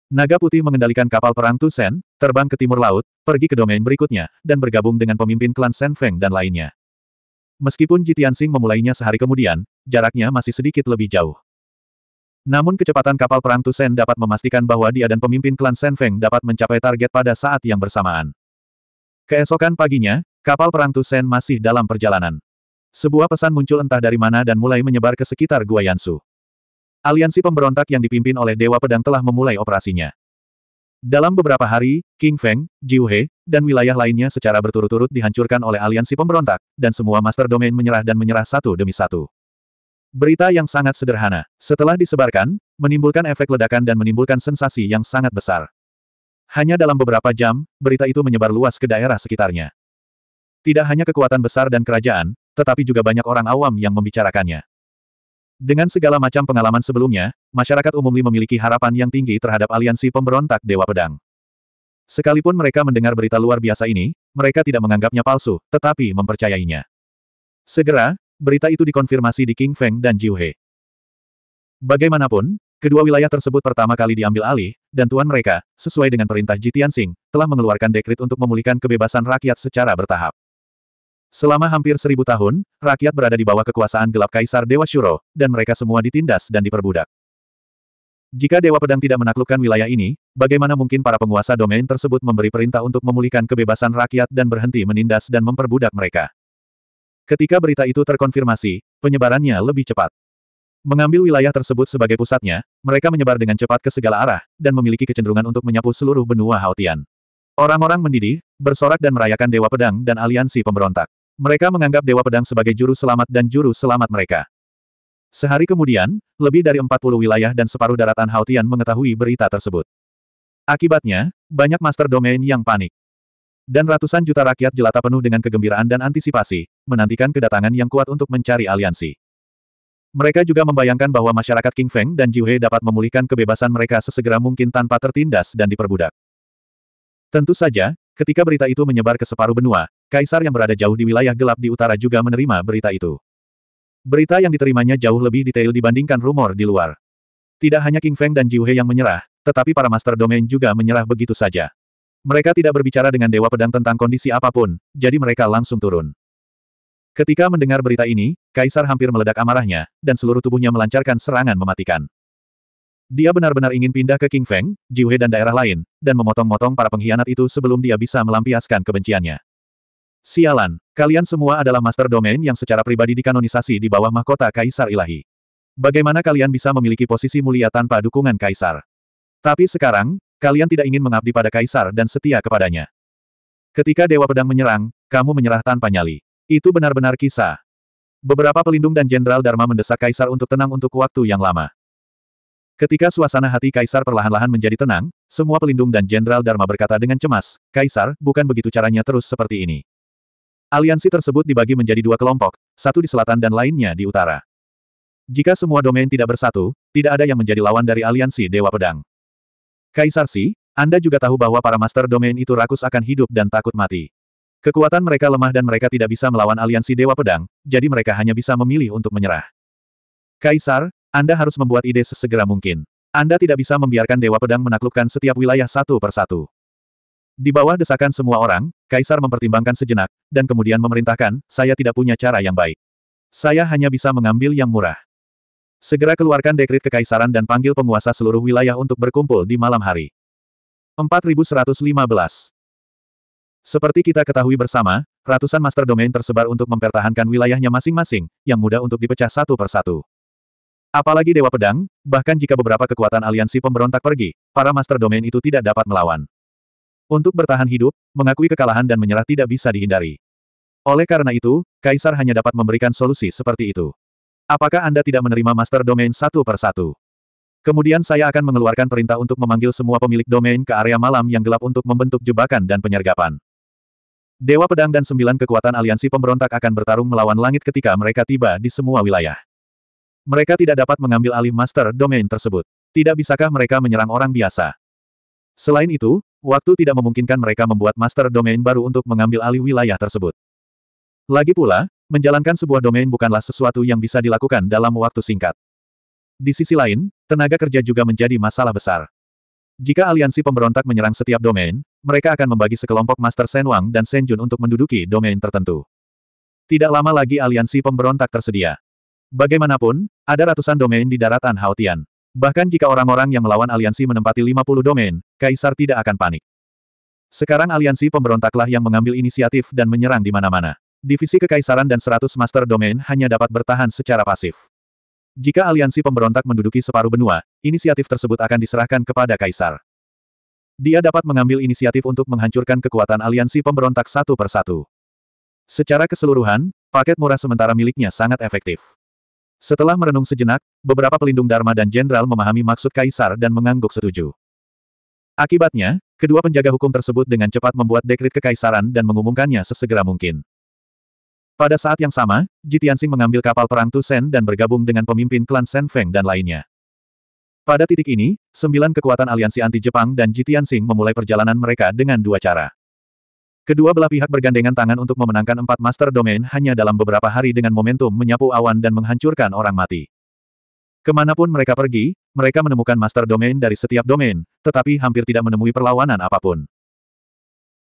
Naga putih mengendalikan kapal perang Tusen, terbang ke timur laut, pergi ke domain berikutnya, dan bergabung dengan pemimpin klan Shen Feng dan lainnya. Meskipun Jitiansing memulainya sehari kemudian, jaraknya masih sedikit lebih jauh. Namun kecepatan kapal perang Tusen dapat memastikan bahwa dia dan pemimpin klan Shen Feng dapat mencapai target pada saat yang bersamaan. Keesokan paginya, kapal perang Tusen masih dalam perjalanan. Sebuah pesan muncul entah dari mana dan mulai menyebar ke sekitar Gua Yansu. Aliansi pemberontak yang dipimpin oleh Dewa Pedang telah memulai operasinya. Dalam beberapa hari, King Feng, Jiuhe, dan wilayah lainnya secara berturut-turut dihancurkan oleh aliansi pemberontak, dan semua master domain menyerah dan menyerah satu demi satu. Berita yang sangat sederhana, setelah disebarkan, menimbulkan efek ledakan dan menimbulkan sensasi yang sangat besar. Hanya dalam beberapa jam, berita itu menyebar luas ke daerah sekitarnya. Tidak hanya kekuatan besar dan kerajaan, tetapi juga banyak orang awam yang membicarakannya. Dengan segala macam pengalaman sebelumnya, masyarakat umum Li memiliki harapan yang tinggi terhadap aliansi pemberontak Dewa Pedang. Sekalipun mereka mendengar berita luar biasa ini, mereka tidak menganggapnya palsu, tetapi mempercayainya. Segera, berita itu dikonfirmasi di King Feng dan Jiu Bagaimanapun, kedua wilayah tersebut pertama kali diambil alih, dan tuan mereka, sesuai dengan perintah Jitian Singh, telah mengeluarkan dekrit untuk memulihkan kebebasan rakyat secara bertahap. Selama hampir seribu tahun, rakyat berada di bawah kekuasaan gelap Kaisar Dewa Shuro, dan mereka semua ditindas dan diperbudak. Jika Dewa Pedang tidak menaklukkan wilayah ini, bagaimana mungkin para penguasa domain tersebut memberi perintah untuk memulihkan kebebasan rakyat dan berhenti menindas dan memperbudak mereka? Ketika berita itu terkonfirmasi, penyebarannya lebih cepat. Mengambil wilayah tersebut sebagai pusatnya, mereka menyebar dengan cepat ke segala arah, dan memiliki kecenderungan untuk menyapu seluruh benua Haotian. Orang-orang mendidih, bersorak dan merayakan Dewa Pedang dan aliansi pemberontak. Mereka menganggap Dewa Pedang sebagai juru selamat dan juru selamat mereka. Sehari kemudian, lebih dari 40 wilayah dan separuh daratan Haotian mengetahui berita tersebut. Akibatnya, banyak master domain yang panik. Dan ratusan juta rakyat jelata penuh dengan kegembiraan dan antisipasi, menantikan kedatangan yang kuat untuk mencari aliansi. Mereka juga membayangkan bahwa masyarakat King Feng dan Jiuhe dapat memulihkan kebebasan mereka sesegera mungkin tanpa tertindas dan diperbudak. Tentu saja, ketika berita itu menyebar ke separuh benua, Kaisar yang berada jauh di wilayah gelap di utara juga menerima berita itu. Berita yang diterimanya jauh lebih detail dibandingkan rumor di luar. Tidak hanya King Feng dan Jiu He yang menyerah, tetapi para Master Domain juga menyerah begitu saja. Mereka tidak berbicara dengan Dewa Pedang tentang kondisi apapun, jadi mereka langsung turun. Ketika mendengar berita ini, Kaisar hampir meledak amarahnya, dan seluruh tubuhnya melancarkan serangan mematikan. Dia benar-benar ingin pindah ke King Feng, Jiu He dan daerah lain, dan memotong-motong para pengkhianat itu sebelum dia bisa melampiaskan kebenciannya. Sialan, kalian semua adalah master domain yang secara pribadi dikanonisasi di bawah mahkota Kaisar Ilahi. Bagaimana kalian bisa memiliki posisi mulia tanpa dukungan Kaisar? Tapi sekarang, kalian tidak ingin mengabdi pada Kaisar dan setia kepadanya. Ketika Dewa Pedang menyerang, kamu menyerah tanpa nyali. Itu benar-benar kisah. Beberapa pelindung dan Jenderal Dharma mendesak Kaisar untuk tenang untuk waktu yang lama. Ketika suasana hati Kaisar perlahan-lahan menjadi tenang, semua pelindung dan Jenderal Dharma berkata dengan cemas, Kaisar, bukan begitu caranya terus seperti ini. Aliansi tersebut dibagi menjadi dua kelompok, satu di selatan dan lainnya di utara. Jika semua domain tidak bersatu, tidak ada yang menjadi lawan dari aliansi Dewa Pedang. Kaisar Si, Anda juga tahu bahwa para master domain itu rakus akan hidup dan takut mati. Kekuatan mereka lemah dan mereka tidak bisa melawan aliansi Dewa Pedang, jadi mereka hanya bisa memilih untuk menyerah. Kaisar, Anda harus membuat ide sesegera mungkin. Anda tidak bisa membiarkan Dewa Pedang menaklukkan setiap wilayah satu persatu. Di bawah desakan semua orang, Kaisar mempertimbangkan sejenak, dan kemudian memerintahkan, saya tidak punya cara yang baik. Saya hanya bisa mengambil yang murah. Segera keluarkan dekrit kekaisaran dan panggil penguasa seluruh wilayah untuk berkumpul di malam hari. 4115 Seperti kita ketahui bersama, ratusan master domain tersebar untuk mempertahankan wilayahnya masing-masing, yang mudah untuk dipecah satu persatu. Apalagi Dewa Pedang, bahkan jika beberapa kekuatan aliansi pemberontak pergi, para master domain itu tidak dapat melawan. Untuk bertahan hidup, mengakui kekalahan dan menyerah tidak bisa dihindari. Oleh karena itu, Kaisar hanya dapat memberikan solusi seperti itu. Apakah Anda tidak menerima Master Domain satu per satu? Kemudian saya akan mengeluarkan perintah untuk memanggil semua pemilik domain ke area malam yang gelap untuk membentuk jebakan dan penyergapan. Dewa Pedang dan sembilan kekuatan aliansi pemberontak akan bertarung melawan langit ketika mereka tiba di semua wilayah. Mereka tidak dapat mengambil alih Master Domain tersebut. Tidak bisakah mereka menyerang orang biasa? Selain itu, Waktu tidak memungkinkan mereka membuat master domain baru untuk mengambil alih wilayah tersebut. Lagi pula, menjalankan sebuah domain bukanlah sesuatu yang bisa dilakukan dalam waktu singkat. Di sisi lain, tenaga kerja juga menjadi masalah besar. Jika aliansi pemberontak menyerang setiap domain, mereka akan membagi sekelompok Master Senwang dan Senjun untuk menduduki domain tertentu. Tidak lama lagi aliansi pemberontak tersedia. Bagaimanapun, ada ratusan domain di daratan Haotian. Bahkan jika orang-orang yang melawan aliansi menempati 50 domain, Kaisar tidak akan panik. Sekarang aliansi pemberontaklah yang mengambil inisiatif dan menyerang di mana-mana. Divisi Kekaisaran dan 100 Master Domain hanya dapat bertahan secara pasif. Jika aliansi pemberontak menduduki separuh benua, inisiatif tersebut akan diserahkan kepada Kaisar. Dia dapat mengambil inisiatif untuk menghancurkan kekuatan aliansi pemberontak satu persatu. Secara keseluruhan, paket murah sementara miliknya sangat efektif. Setelah merenung sejenak, beberapa pelindung Dharma dan Jenderal memahami maksud Kaisar dan mengangguk setuju. Akibatnya, kedua penjaga hukum tersebut dengan cepat membuat dekrit kekaisaran dan mengumumkannya sesegera mungkin. Pada saat yang sama, Jitiansing mengambil kapal perang Tusen dan bergabung dengan pemimpin klan Sen Feng dan lainnya. Pada titik ini, sembilan kekuatan aliansi anti-Jepang dan Jitiansing memulai perjalanan mereka dengan dua cara. Kedua belah pihak bergandengan tangan untuk memenangkan empat master domain hanya dalam beberapa hari dengan momentum menyapu awan dan menghancurkan orang mati. Kemanapun mereka pergi, mereka menemukan master domain dari setiap domain, tetapi hampir tidak menemui perlawanan apapun.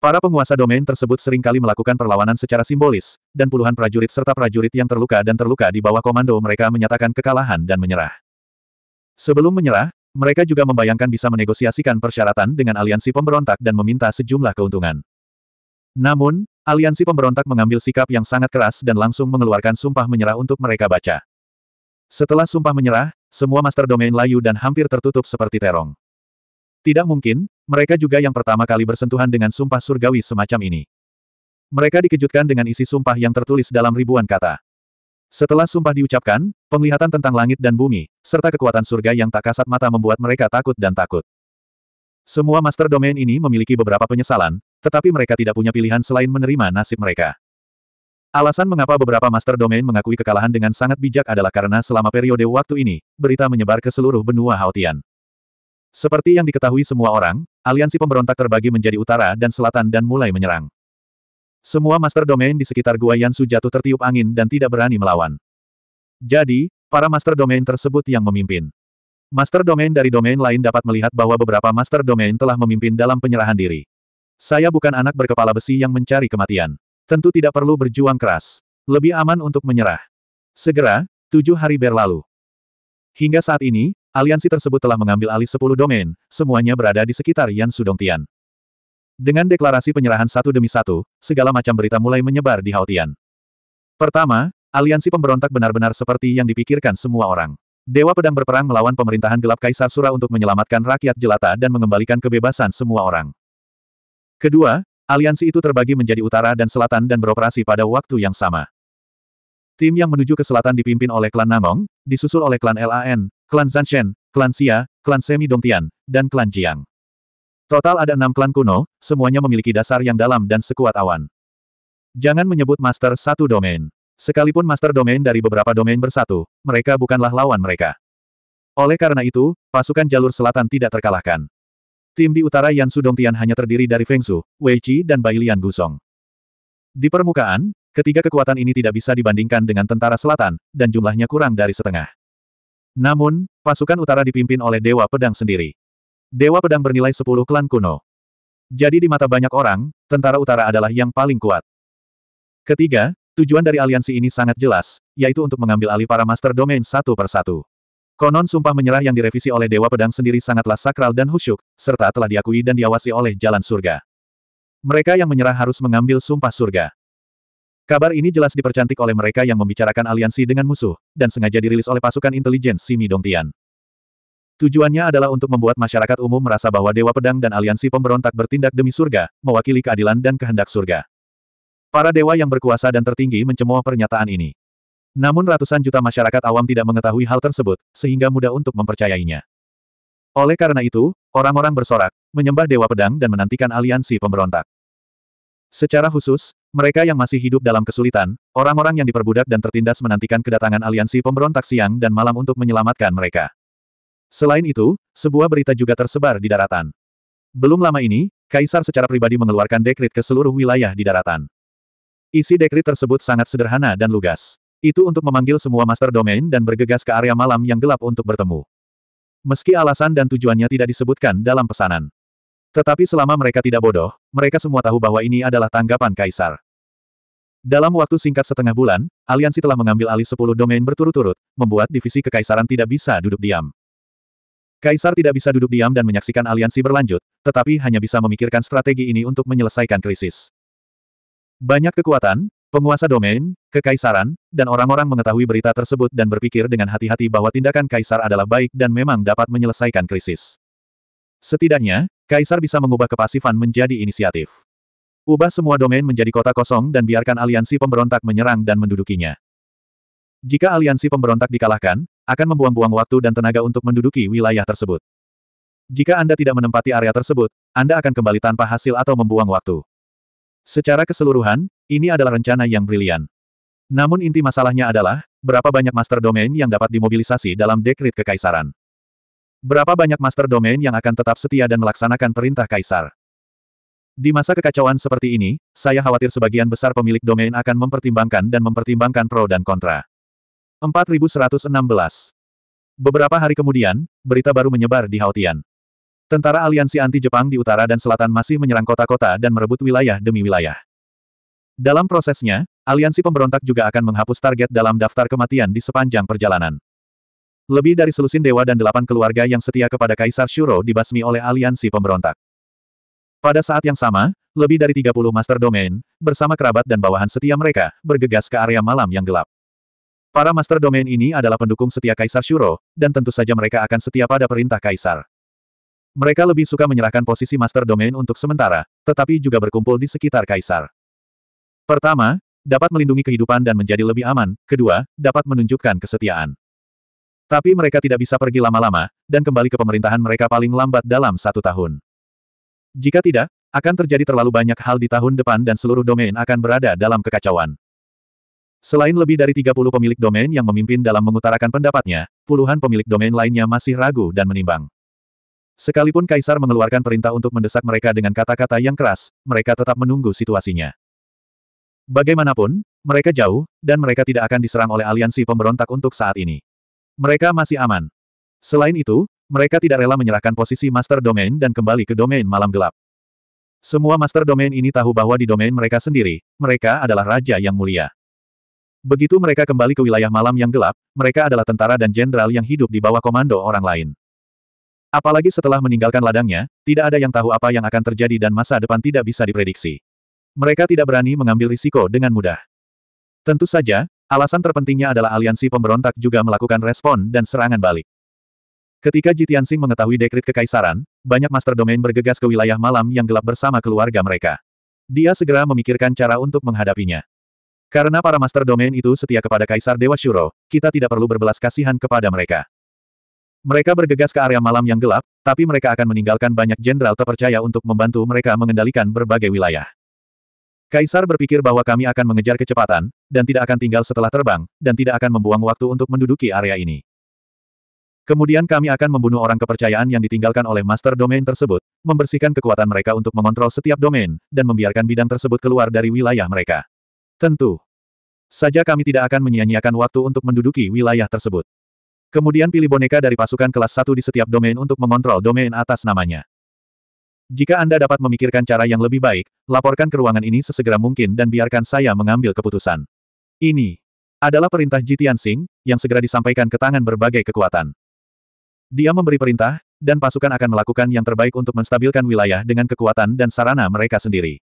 Para penguasa domain tersebut seringkali melakukan perlawanan secara simbolis, dan puluhan prajurit serta prajurit yang terluka dan terluka di bawah komando mereka menyatakan kekalahan dan menyerah. Sebelum menyerah, mereka juga membayangkan bisa menegosiasikan persyaratan dengan aliansi pemberontak dan meminta sejumlah keuntungan. Namun, aliansi pemberontak mengambil sikap yang sangat keras dan langsung mengeluarkan sumpah menyerah untuk mereka baca. Setelah sumpah menyerah, semua master domain layu dan hampir tertutup seperti terong. Tidak mungkin, mereka juga yang pertama kali bersentuhan dengan sumpah surgawi semacam ini. Mereka dikejutkan dengan isi sumpah yang tertulis dalam ribuan kata. Setelah sumpah diucapkan, penglihatan tentang langit dan bumi, serta kekuatan surga yang tak kasat mata membuat mereka takut dan takut. Semua master domain ini memiliki beberapa penyesalan, tetapi mereka tidak punya pilihan selain menerima nasib mereka. Alasan mengapa beberapa master domain mengakui kekalahan dengan sangat bijak adalah karena selama periode waktu ini, berita menyebar ke seluruh benua Haotian. Seperti yang diketahui semua orang, aliansi pemberontak terbagi menjadi utara dan selatan dan mulai menyerang. Semua master domain di sekitar Gua Yansu jatuh tertiup angin dan tidak berani melawan. Jadi, para master domain tersebut yang memimpin. Master domain dari domain lain dapat melihat bahwa beberapa master domain telah memimpin dalam penyerahan diri. Saya bukan anak berkepala besi yang mencari kematian. Tentu tidak perlu berjuang keras. Lebih aman untuk menyerah. Segera, tujuh hari berlalu. Hingga saat ini, aliansi tersebut telah mengambil alih sepuluh domain, semuanya berada di sekitar Yan Sudongtian. Dengan deklarasi penyerahan satu demi satu, segala macam berita mulai menyebar di Haotian. Pertama, aliansi pemberontak benar-benar seperti yang dipikirkan semua orang. Dewa Pedang berperang melawan pemerintahan gelap Kaisar Sura untuk menyelamatkan rakyat jelata dan mengembalikan kebebasan semua orang. Kedua, aliansi itu terbagi menjadi utara dan selatan dan beroperasi pada waktu yang sama. Tim yang menuju ke selatan dipimpin oleh klan Namong, disusul oleh klan LAN, klan Zanshen, klan Xia, klan Semi Dongtian, dan klan Jiang. Total ada enam klan kuno, semuanya memiliki dasar yang dalam dan sekuat awan. Jangan menyebut Master satu domain. Sekalipun master domain dari beberapa domain bersatu, mereka bukanlah lawan mereka. Oleh karena itu, pasukan jalur selatan tidak terkalahkan. Tim di utara Yan Su Tian hanya terdiri dari Feng Su, Wei Qi dan Bai Lian Gusong. Di permukaan, ketiga kekuatan ini tidak bisa dibandingkan dengan tentara selatan, dan jumlahnya kurang dari setengah. Namun, pasukan utara dipimpin oleh Dewa Pedang sendiri. Dewa Pedang bernilai 10 klan kuno. Jadi di mata banyak orang, tentara utara adalah yang paling kuat. Ketiga, Tujuan dari aliansi ini sangat jelas, yaitu untuk mengambil alih para master domain satu persatu. Konon sumpah menyerah yang direvisi oleh Dewa Pedang sendiri sangatlah sakral dan khusyuk, serta telah diakui dan diawasi oleh jalan surga. Mereka yang menyerah harus mengambil sumpah surga. Kabar ini jelas dipercantik oleh mereka yang membicarakan aliansi dengan musuh, dan sengaja dirilis oleh pasukan intelijen Simi Dongtian. Tujuannya adalah untuk membuat masyarakat umum merasa bahwa Dewa Pedang dan aliansi pemberontak bertindak demi surga, mewakili keadilan dan kehendak surga. Para dewa yang berkuasa dan tertinggi mencemooh pernyataan ini. Namun ratusan juta masyarakat awam tidak mengetahui hal tersebut, sehingga mudah untuk mempercayainya. Oleh karena itu, orang-orang bersorak, menyembah Dewa Pedang dan menantikan aliansi pemberontak. Secara khusus, mereka yang masih hidup dalam kesulitan, orang-orang yang diperbudak dan tertindas menantikan kedatangan aliansi pemberontak siang dan malam untuk menyelamatkan mereka. Selain itu, sebuah berita juga tersebar di daratan. Belum lama ini, Kaisar secara pribadi mengeluarkan dekrit ke seluruh wilayah di daratan. Isi dekrit tersebut sangat sederhana dan lugas. Itu untuk memanggil semua master domain dan bergegas ke area malam yang gelap untuk bertemu. Meski alasan dan tujuannya tidak disebutkan dalam pesanan. Tetapi selama mereka tidak bodoh, mereka semua tahu bahwa ini adalah tanggapan Kaisar. Dalam waktu singkat setengah bulan, aliansi telah mengambil alih sepuluh domain berturut-turut, membuat divisi kekaisaran tidak bisa duduk diam. Kaisar tidak bisa duduk diam dan menyaksikan aliansi berlanjut, tetapi hanya bisa memikirkan strategi ini untuk menyelesaikan krisis. Banyak kekuatan, penguasa domain, kekaisaran, dan orang-orang mengetahui berita tersebut dan berpikir dengan hati-hati bahwa tindakan kaisar adalah baik dan memang dapat menyelesaikan krisis. Setidaknya, kaisar bisa mengubah kepasifan menjadi inisiatif. Ubah semua domain menjadi kota kosong dan biarkan aliansi pemberontak menyerang dan mendudukinya. Jika aliansi pemberontak dikalahkan, akan membuang-buang waktu dan tenaga untuk menduduki wilayah tersebut. Jika Anda tidak menempati area tersebut, Anda akan kembali tanpa hasil atau membuang waktu. Secara keseluruhan, ini adalah rencana yang brilian. Namun inti masalahnya adalah, berapa banyak master domain yang dapat dimobilisasi dalam dekrit kekaisaran. Berapa banyak master domain yang akan tetap setia dan melaksanakan perintah kaisar. Di masa kekacauan seperti ini, saya khawatir sebagian besar pemilik domain akan mempertimbangkan dan mempertimbangkan pro dan kontra. 4116 Beberapa hari kemudian, berita baru menyebar di Haotian. Tentara aliansi anti-Jepang di utara dan selatan masih menyerang kota-kota dan merebut wilayah demi wilayah. Dalam prosesnya, aliansi pemberontak juga akan menghapus target dalam daftar kematian di sepanjang perjalanan. Lebih dari selusin dewa dan delapan keluarga yang setia kepada Kaisar Shuro dibasmi oleh aliansi pemberontak. Pada saat yang sama, lebih dari 30 master domain, bersama kerabat dan bawahan setia mereka, bergegas ke area malam yang gelap. Para master domain ini adalah pendukung setia Kaisar Shuro, dan tentu saja mereka akan setia pada perintah Kaisar. Mereka lebih suka menyerahkan posisi Master Domain untuk sementara, tetapi juga berkumpul di sekitar Kaisar. Pertama, dapat melindungi kehidupan dan menjadi lebih aman, kedua, dapat menunjukkan kesetiaan. Tapi mereka tidak bisa pergi lama-lama, dan kembali ke pemerintahan mereka paling lambat dalam satu tahun. Jika tidak, akan terjadi terlalu banyak hal di tahun depan dan seluruh domain akan berada dalam kekacauan. Selain lebih dari 30 pemilik domain yang memimpin dalam mengutarakan pendapatnya, puluhan pemilik domain lainnya masih ragu dan menimbang. Sekalipun Kaisar mengeluarkan perintah untuk mendesak mereka dengan kata-kata yang keras, mereka tetap menunggu situasinya. Bagaimanapun, mereka jauh, dan mereka tidak akan diserang oleh aliansi pemberontak untuk saat ini. Mereka masih aman. Selain itu, mereka tidak rela menyerahkan posisi Master Domain dan kembali ke Domain Malam Gelap. Semua Master Domain ini tahu bahwa di domain mereka sendiri, mereka adalah Raja yang mulia. Begitu mereka kembali ke wilayah malam yang gelap, mereka adalah tentara dan jenderal yang hidup di bawah komando orang lain. Apalagi setelah meninggalkan ladangnya, tidak ada yang tahu apa yang akan terjadi dan masa depan tidak bisa diprediksi. Mereka tidak berani mengambil risiko dengan mudah. Tentu saja, alasan terpentingnya adalah aliansi pemberontak juga melakukan respon dan serangan balik. Ketika Jitiansing mengetahui dekrit kekaisaran, banyak master domain bergegas ke wilayah malam yang gelap bersama keluarga mereka. Dia segera memikirkan cara untuk menghadapinya. Karena para master domain itu setia kepada Kaisar Dewa Shuro, kita tidak perlu berbelas kasihan kepada mereka. Mereka bergegas ke area malam yang gelap, tapi mereka akan meninggalkan banyak jenderal terpercaya untuk membantu mereka mengendalikan berbagai wilayah. Kaisar berpikir bahwa kami akan mengejar kecepatan, dan tidak akan tinggal setelah terbang, dan tidak akan membuang waktu untuk menduduki area ini. Kemudian kami akan membunuh orang kepercayaan yang ditinggalkan oleh master domain tersebut, membersihkan kekuatan mereka untuk mengontrol setiap domain, dan membiarkan bidang tersebut keluar dari wilayah mereka. Tentu saja kami tidak akan menyia-nyiakan waktu untuk menduduki wilayah tersebut. Kemudian pilih boneka dari pasukan kelas 1 di setiap domain untuk mengontrol domain atas namanya. Jika Anda dapat memikirkan cara yang lebih baik, laporkan ke ruangan ini sesegera mungkin dan biarkan saya mengambil keputusan. Ini adalah perintah Jitian Sing, yang segera disampaikan ke tangan berbagai kekuatan. Dia memberi perintah, dan pasukan akan melakukan yang terbaik untuk menstabilkan wilayah dengan kekuatan dan sarana mereka sendiri.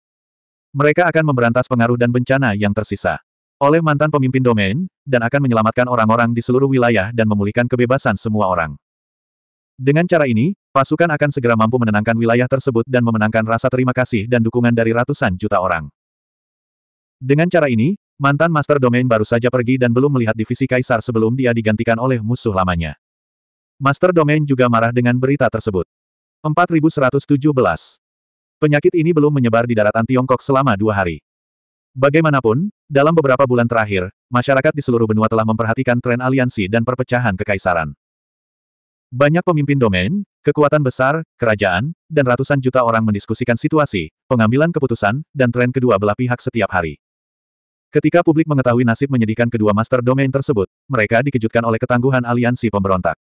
Mereka akan memberantas pengaruh dan bencana yang tersisa oleh mantan pemimpin domain, dan akan menyelamatkan orang-orang di seluruh wilayah dan memulihkan kebebasan semua orang. Dengan cara ini, pasukan akan segera mampu menenangkan wilayah tersebut dan memenangkan rasa terima kasih dan dukungan dari ratusan juta orang. Dengan cara ini, mantan master domain baru saja pergi dan belum melihat divisi kaisar sebelum dia digantikan oleh musuh lamanya. Master domain juga marah dengan berita tersebut. 4117 Penyakit ini belum menyebar di daratan Tiongkok selama dua hari. Bagaimanapun, dalam beberapa bulan terakhir, masyarakat di seluruh benua telah memperhatikan tren aliansi dan perpecahan kekaisaran. Banyak pemimpin domain, kekuatan besar, kerajaan, dan ratusan juta orang mendiskusikan situasi, pengambilan keputusan, dan tren kedua belah pihak setiap hari. Ketika publik mengetahui nasib menyedihkan kedua master domain tersebut, mereka dikejutkan oleh ketangguhan aliansi pemberontak.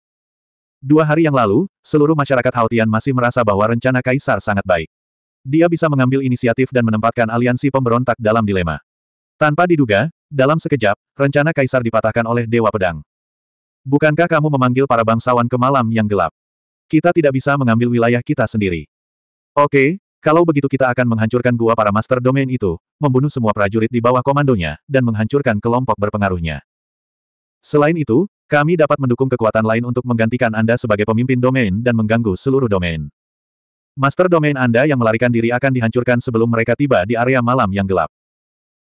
Dua hari yang lalu, seluruh masyarakat Hautian masih merasa bahwa rencana kaisar sangat baik. Dia bisa mengambil inisiatif dan menempatkan aliansi pemberontak dalam dilema. Tanpa diduga, dalam sekejap, rencana kaisar dipatahkan oleh Dewa Pedang. Bukankah kamu memanggil para bangsawan ke malam yang gelap? Kita tidak bisa mengambil wilayah kita sendiri. Oke, kalau begitu kita akan menghancurkan gua para master domain itu, membunuh semua prajurit di bawah komandonya, dan menghancurkan kelompok berpengaruhnya. Selain itu, kami dapat mendukung kekuatan lain untuk menggantikan Anda sebagai pemimpin domain dan mengganggu seluruh domain. Master domain Anda yang melarikan diri akan dihancurkan sebelum mereka tiba di area malam yang gelap.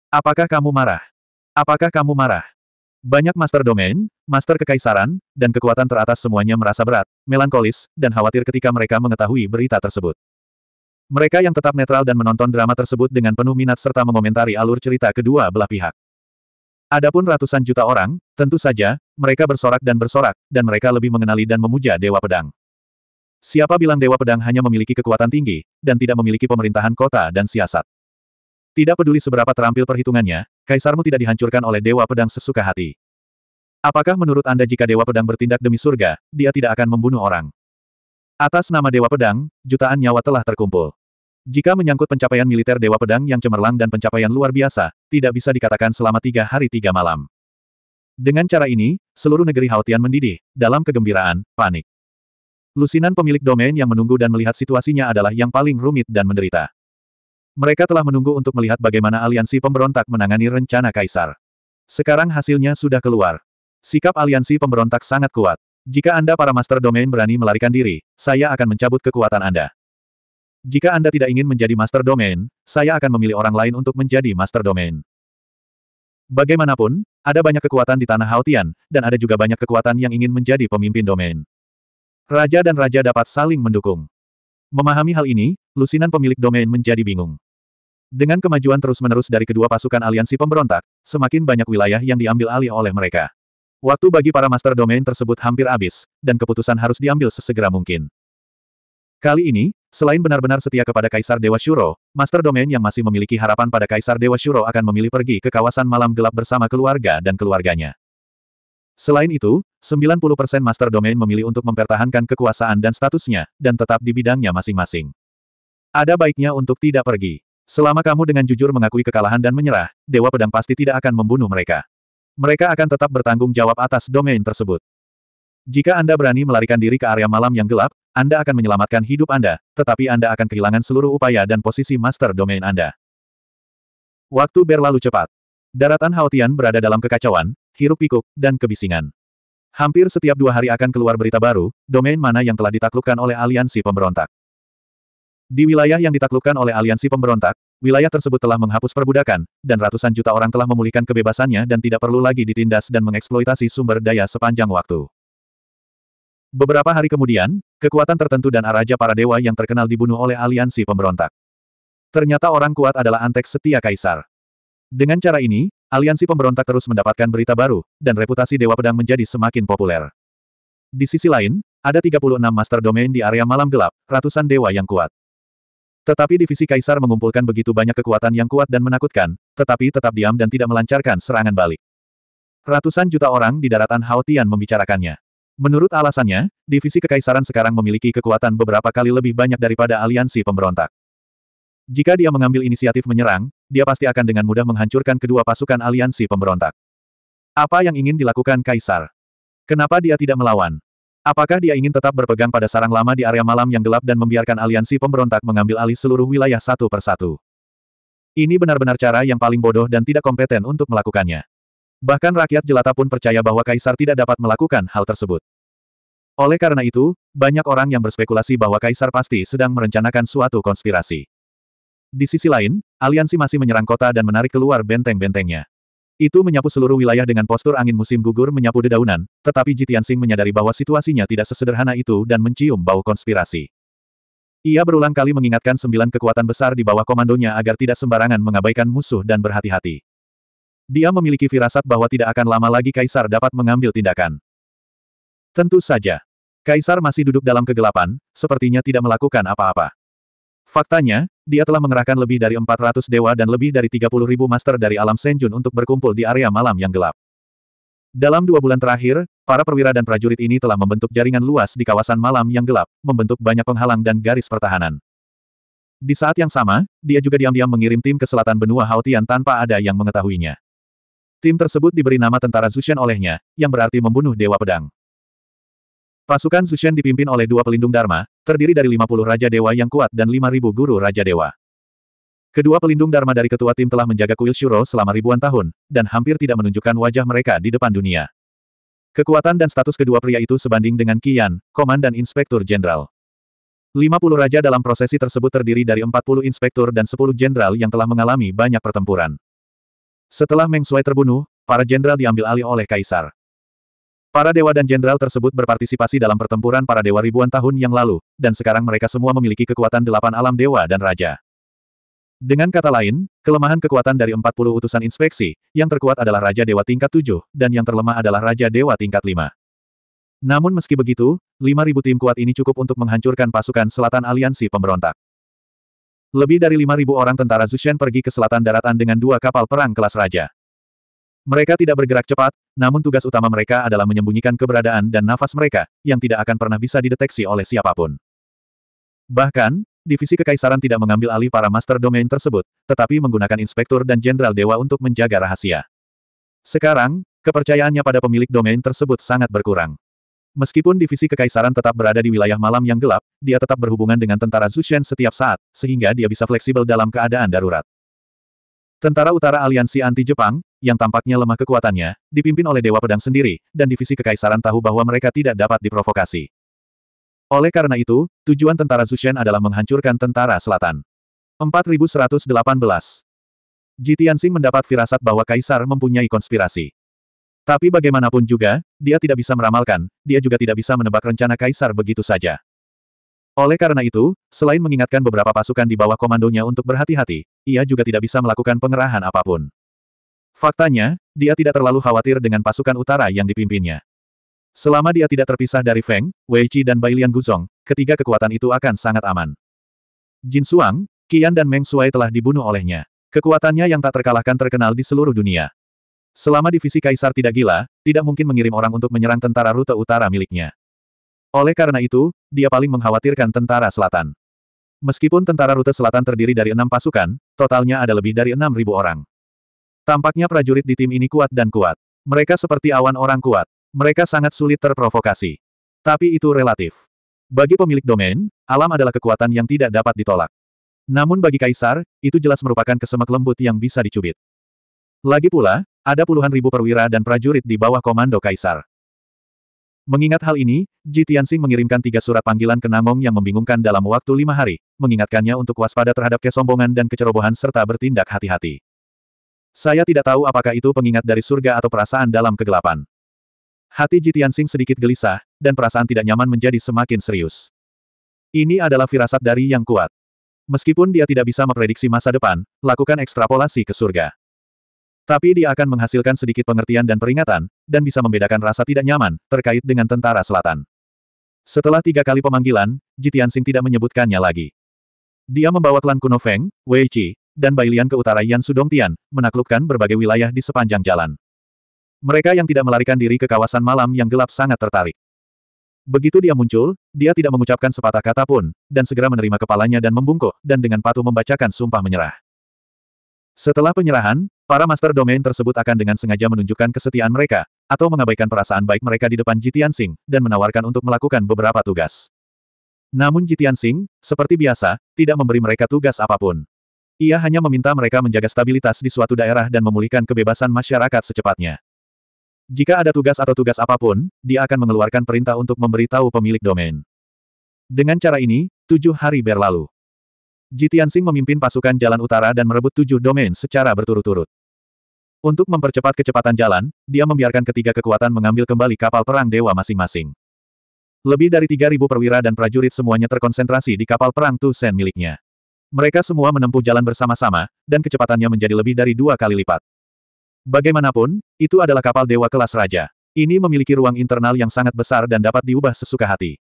Apakah kamu marah? Apakah kamu marah? Banyak master domain, master kekaisaran, dan kekuatan teratas semuanya merasa berat, melankolis, dan khawatir ketika mereka mengetahui berita tersebut. Mereka yang tetap netral dan menonton drama tersebut dengan penuh minat serta mengomentari alur cerita kedua belah pihak. Adapun ratusan juta orang, tentu saja, mereka bersorak dan bersorak, dan mereka lebih mengenali dan memuja Dewa Pedang. Siapa bilang Dewa Pedang hanya memiliki kekuatan tinggi, dan tidak memiliki pemerintahan kota dan siasat? Tidak peduli seberapa terampil perhitungannya, kaisarmu tidak dihancurkan oleh Dewa Pedang sesuka hati. Apakah menurut Anda jika Dewa Pedang bertindak demi surga, dia tidak akan membunuh orang? Atas nama Dewa Pedang, jutaan nyawa telah terkumpul. Jika menyangkut pencapaian militer Dewa Pedang yang cemerlang dan pencapaian luar biasa, tidak bisa dikatakan selama tiga hari tiga malam. Dengan cara ini, seluruh negeri Haotian mendidih, dalam kegembiraan, panik. Lusinan pemilik domain yang menunggu dan melihat situasinya adalah yang paling rumit dan menderita. Mereka telah menunggu untuk melihat bagaimana aliansi pemberontak menangani rencana kaisar. Sekarang hasilnya sudah keluar. Sikap aliansi pemberontak sangat kuat. Jika Anda para master domain berani melarikan diri, saya akan mencabut kekuatan Anda. Jika Anda tidak ingin menjadi master domain, saya akan memilih orang lain untuk menjadi master domain. Bagaimanapun, ada banyak kekuatan di tanah Haotian, dan ada juga banyak kekuatan yang ingin menjadi pemimpin domain. Raja dan raja dapat saling mendukung. Memahami hal ini, lusinan pemilik domain menjadi bingung. Dengan kemajuan terus-menerus dari kedua pasukan aliansi pemberontak, semakin banyak wilayah yang diambil alih oleh mereka. Waktu bagi para master domain tersebut hampir habis, dan keputusan harus diambil sesegera mungkin. Kali ini, selain benar-benar setia kepada Kaisar Dewa Shuro, master domain yang masih memiliki harapan pada Kaisar Dewa Shuro akan memilih pergi ke kawasan malam gelap bersama keluarga dan keluarganya. Selain itu, 90% Master Domain memilih untuk mempertahankan kekuasaan dan statusnya, dan tetap di bidangnya masing-masing. Ada baiknya untuk tidak pergi. Selama kamu dengan jujur mengakui kekalahan dan menyerah, Dewa Pedang pasti tidak akan membunuh mereka. Mereka akan tetap bertanggung jawab atas domain tersebut. Jika Anda berani melarikan diri ke area malam yang gelap, Anda akan menyelamatkan hidup Anda, tetapi Anda akan kehilangan seluruh upaya dan posisi master domain Anda. Waktu berlalu cepat. Daratan Haotian berada dalam kekacauan, hiruk-pikuk, dan kebisingan. Hampir setiap dua hari akan keluar berita baru, domain mana yang telah ditaklukkan oleh aliansi pemberontak. Di wilayah yang ditaklukkan oleh aliansi pemberontak, wilayah tersebut telah menghapus perbudakan, dan ratusan juta orang telah memulihkan kebebasannya dan tidak perlu lagi ditindas dan mengeksploitasi sumber daya sepanjang waktu. Beberapa hari kemudian, kekuatan tertentu dan Araja para dewa yang terkenal dibunuh oleh aliansi pemberontak. Ternyata orang kuat adalah antek setia kaisar. Dengan cara ini, Aliansi pemberontak terus mendapatkan berita baru, dan reputasi Dewa Pedang menjadi semakin populer. Di sisi lain, ada 36 master domain di area malam gelap, ratusan dewa yang kuat. Tetapi divisi Kaisar mengumpulkan begitu banyak kekuatan yang kuat dan menakutkan, tetapi tetap diam dan tidak melancarkan serangan balik. Ratusan juta orang di daratan Haotian membicarakannya. Menurut alasannya, divisi kekaisaran sekarang memiliki kekuatan beberapa kali lebih banyak daripada aliansi pemberontak. Jika dia mengambil inisiatif menyerang, dia pasti akan dengan mudah menghancurkan kedua pasukan aliansi pemberontak. Apa yang ingin dilakukan Kaisar? Kenapa dia tidak melawan? Apakah dia ingin tetap berpegang pada sarang lama di area malam yang gelap dan membiarkan aliansi pemberontak mengambil alih seluruh wilayah satu persatu? Ini benar-benar cara yang paling bodoh dan tidak kompeten untuk melakukannya. Bahkan rakyat jelata pun percaya bahwa Kaisar tidak dapat melakukan hal tersebut. Oleh karena itu, banyak orang yang berspekulasi bahwa Kaisar pasti sedang merencanakan suatu konspirasi. Di sisi lain, aliansi masih menyerang kota dan menarik keluar benteng-bentengnya. Itu menyapu seluruh wilayah dengan postur angin musim gugur menyapu dedaunan, tetapi Jitian Sing menyadari bahwa situasinya tidak sesederhana itu dan mencium bau konspirasi. Ia berulang kali mengingatkan sembilan kekuatan besar di bawah komandonya agar tidak sembarangan mengabaikan musuh dan berhati-hati. Dia memiliki firasat bahwa tidak akan lama lagi Kaisar dapat mengambil tindakan. Tentu saja. Kaisar masih duduk dalam kegelapan, sepertinya tidak melakukan apa-apa. Faktanya, dia telah mengerahkan lebih dari 400 dewa dan lebih dari 30 ribu master dari alam Senjun untuk berkumpul di area malam yang gelap. Dalam dua bulan terakhir, para perwira dan prajurit ini telah membentuk jaringan luas di kawasan malam yang gelap, membentuk banyak penghalang dan garis pertahanan. Di saat yang sama, dia juga diam-diam mengirim tim ke selatan benua Haotian tanpa ada yang mengetahuinya. Tim tersebut diberi nama tentara Zushen olehnya, yang berarti membunuh Dewa Pedang. Pasukan Zushen dipimpin oleh dua pelindung Dharma, terdiri dari 50 Raja Dewa yang kuat dan 5.000 guru Raja Dewa. Kedua pelindung Dharma dari ketua tim telah menjaga kuil Shuro selama ribuan tahun, dan hampir tidak menunjukkan wajah mereka di depan dunia. Kekuatan dan status kedua pria itu sebanding dengan Kian, Komandan Inspektur Jenderal. 50 raja dalam prosesi tersebut terdiri dari 40 inspektur dan 10 jenderal yang telah mengalami banyak pertempuran. Setelah Meng Shui terbunuh, para jenderal diambil alih oleh kaisar. Para dewa dan jenderal tersebut berpartisipasi dalam pertempuran para dewa ribuan tahun yang lalu, dan sekarang mereka semua memiliki kekuatan delapan alam dewa dan raja. Dengan kata lain, kelemahan kekuatan dari 40 utusan inspeksi, yang terkuat adalah Raja Dewa tingkat 7, dan yang terlemah adalah Raja Dewa tingkat 5. Namun meski begitu, 5.000 tim kuat ini cukup untuk menghancurkan pasukan selatan aliansi pemberontak. Lebih dari 5.000 orang tentara Zushen pergi ke selatan daratan dengan dua kapal perang kelas Raja. Mereka tidak bergerak cepat, namun tugas utama mereka adalah menyembunyikan keberadaan dan nafas mereka, yang tidak akan pernah bisa dideteksi oleh siapapun. Bahkan, divisi kekaisaran tidak mengambil alih para master domain tersebut, tetapi menggunakan inspektur dan jenderal dewa untuk menjaga rahasia. Sekarang, kepercayaannya pada pemilik domain tersebut sangat berkurang. Meskipun divisi kekaisaran tetap berada di wilayah malam yang gelap, dia tetap berhubungan dengan tentara Zushen setiap saat, sehingga dia bisa fleksibel dalam keadaan darurat. Tentara utara aliansi anti-Jepang, yang tampaknya lemah kekuatannya, dipimpin oleh Dewa Pedang sendiri, dan divisi kekaisaran tahu bahwa mereka tidak dapat diprovokasi. Oleh karena itu, tujuan tentara Zushen adalah menghancurkan tentara selatan. 4118 Ji mendapat firasat bahwa Kaisar mempunyai konspirasi. Tapi bagaimanapun juga, dia tidak bisa meramalkan, dia juga tidak bisa menebak rencana Kaisar begitu saja. Oleh karena itu, selain mengingatkan beberapa pasukan di bawah komandonya untuk berhati-hati, ia juga tidak bisa melakukan pengerahan apapun. Faktanya, dia tidak terlalu khawatir dengan pasukan utara yang dipimpinnya. Selama dia tidak terpisah dari Feng, Wei Qi dan Bailian Guzong, ketiga kekuatan itu akan sangat aman. Jin Suang, Qian dan Meng Shuai telah dibunuh olehnya. Kekuatannya yang tak terkalahkan terkenal di seluruh dunia. Selama divisi Kaisar tidak gila, tidak mungkin mengirim orang untuk menyerang tentara rute utara miliknya. Oleh karena itu, dia paling mengkhawatirkan tentara selatan. Meskipun tentara rute selatan terdiri dari enam pasukan, totalnya ada lebih dari enam ribu orang. Tampaknya prajurit di tim ini kuat dan kuat. Mereka seperti awan orang kuat. Mereka sangat sulit terprovokasi. Tapi itu relatif. Bagi pemilik domain, alam adalah kekuatan yang tidak dapat ditolak. Namun bagi kaisar, itu jelas merupakan kesemek lembut yang bisa dicubit. Lagi pula, ada puluhan ribu perwira dan prajurit di bawah komando kaisar. Mengingat hal ini, Ji Tianxing mengirimkan tiga surat panggilan ke Namong yang membingungkan dalam waktu lima hari, mengingatkannya untuk waspada terhadap kesombongan dan kecerobohan serta bertindak hati-hati. Saya tidak tahu apakah itu pengingat dari surga atau perasaan dalam kegelapan. Hati Ji Tianxing sedikit gelisah, dan perasaan tidak nyaman menjadi semakin serius. Ini adalah firasat dari yang kuat. Meskipun dia tidak bisa memprediksi masa depan, lakukan ekstrapolasi ke surga. Tapi dia akan menghasilkan sedikit pengertian dan peringatan, dan bisa membedakan rasa tidak nyaman, terkait dengan tentara selatan. Setelah tiga kali pemanggilan, Jitian Sing tidak menyebutkannya lagi. Dia membawa klan kuno Feng, Wei Qi, dan Bailian ke utara Yan Sudongtian, menaklukkan berbagai wilayah di sepanjang jalan. Mereka yang tidak melarikan diri ke kawasan malam yang gelap sangat tertarik. Begitu dia muncul, dia tidak mengucapkan sepatah kata pun, dan segera menerima kepalanya dan membungkuk, dan dengan patuh membacakan sumpah menyerah. Setelah penyerahan, Para master domain tersebut akan dengan sengaja menunjukkan kesetiaan mereka, atau mengabaikan perasaan baik mereka di depan Jitian Sing, dan menawarkan untuk melakukan beberapa tugas. Namun Jitian Sing, seperti biasa, tidak memberi mereka tugas apapun. Ia hanya meminta mereka menjaga stabilitas di suatu daerah dan memulihkan kebebasan masyarakat secepatnya. Jika ada tugas atau tugas apapun, dia akan mengeluarkan perintah untuk memberitahu pemilik domain. Dengan cara ini, tujuh hari berlalu. Jitian Sing memimpin pasukan jalan utara dan merebut tujuh domain secara berturut-turut. Untuk mempercepat kecepatan jalan, dia membiarkan ketiga kekuatan mengambil kembali kapal perang dewa masing-masing. Lebih dari 3.000 perwira dan prajurit semuanya terkonsentrasi di kapal perang Tusen miliknya. Mereka semua menempuh jalan bersama-sama, dan kecepatannya menjadi lebih dari dua kali lipat. Bagaimanapun, itu adalah kapal dewa kelas raja. Ini memiliki ruang internal yang sangat besar dan dapat diubah sesuka hati.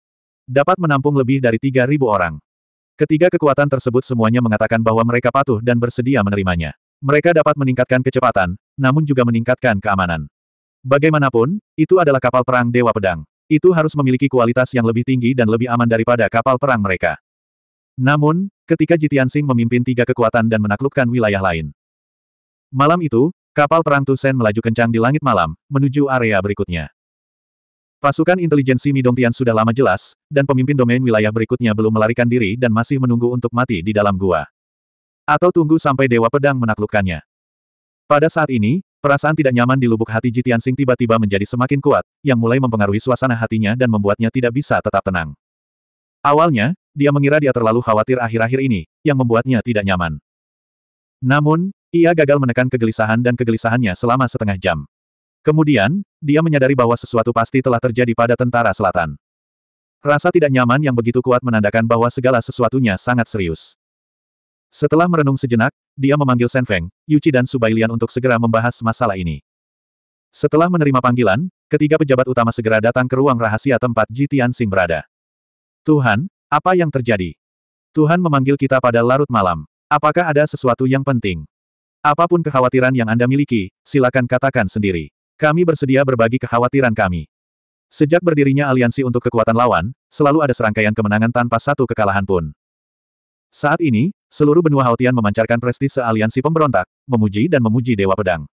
Dapat menampung lebih dari 3.000 orang. Ketiga kekuatan tersebut semuanya mengatakan bahwa mereka patuh dan bersedia menerimanya. Mereka dapat meningkatkan kecepatan, namun juga meningkatkan keamanan. Bagaimanapun, itu adalah kapal perang Dewa Pedang. Itu harus memiliki kualitas yang lebih tinggi dan lebih aman daripada kapal perang mereka. Namun, ketika Jitian Sing memimpin tiga kekuatan dan menaklukkan wilayah lain. Malam itu, kapal perang Tusen melaju kencang di langit malam, menuju area berikutnya. Pasukan intelijensi Midongtian sudah lama jelas, dan pemimpin domain wilayah berikutnya belum melarikan diri dan masih menunggu untuk mati di dalam gua. Atau tunggu sampai Dewa Pedang menaklukkannya. Pada saat ini, perasaan tidak nyaman di lubuk hati Jitian Sing tiba-tiba menjadi semakin kuat, yang mulai mempengaruhi suasana hatinya dan membuatnya tidak bisa tetap tenang. Awalnya, dia mengira dia terlalu khawatir akhir-akhir ini, yang membuatnya tidak nyaman. Namun, ia gagal menekan kegelisahan dan kegelisahannya selama setengah jam. Kemudian, dia menyadari bahwa sesuatu pasti telah terjadi pada tentara selatan. Rasa tidak nyaman yang begitu kuat menandakan bahwa segala sesuatunya sangat serius. Setelah merenung sejenak, dia memanggil Shen Feng, Yuchi dan Subailian untuk segera membahas masalah ini. Setelah menerima panggilan, ketiga pejabat utama segera datang ke ruang rahasia tempat Jitian Sing berada. Tuhan, apa yang terjadi? Tuhan memanggil kita pada larut malam. Apakah ada sesuatu yang penting? Apapun kekhawatiran yang Anda miliki, silakan katakan sendiri. Kami bersedia berbagi kekhawatiran kami. Sejak berdirinya aliansi untuk kekuatan lawan, selalu ada serangkaian kemenangan tanpa satu kekalahan pun. Saat ini, Seluruh benua Haotian memancarkan prestise aliansi pemberontak, memuji dan memuji Dewa Pedang.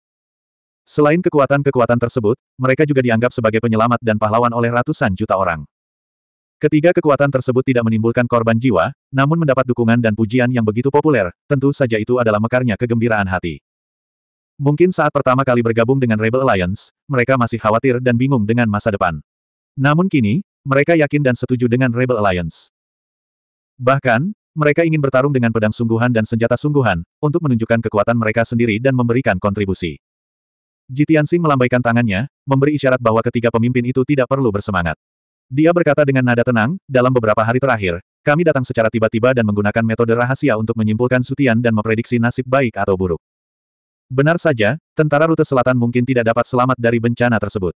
Selain kekuatan-kekuatan tersebut, mereka juga dianggap sebagai penyelamat dan pahlawan oleh ratusan juta orang. Ketiga kekuatan tersebut tidak menimbulkan korban jiwa, namun mendapat dukungan dan pujian yang begitu populer, tentu saja itu adalah mekarnya kegembiraan hati. Mungkin saat pertama kali bergabung dengan Rebel Alliance, mereka masih khawatir dan bingung dengan masa depan. Namun kini, mereka yakin dan setuju dengan Rebel Alliance. Bahkan, mereka ingin bertarung dengan pedang sungguhan dan senjata sungguhan, untuk menunjukkan kekuatan mereka sendiri dan memberikan kontribusi. Singh melambaikan tangannya, memberi isyarat bahwa ketiga pemimpin itu tidak perlu bersemangat. Dia berkata dengan nada tenang, dalam beberapa hari terakhir, kami datang secara tiba-tiba dan menggunakan metode rahasia untuk menyimpulkan sutian dan memprediksi nasib baik atau buruk. Benar saja, tentara rute selatan mungkin tidak dapat selamat dari bencana tersebut.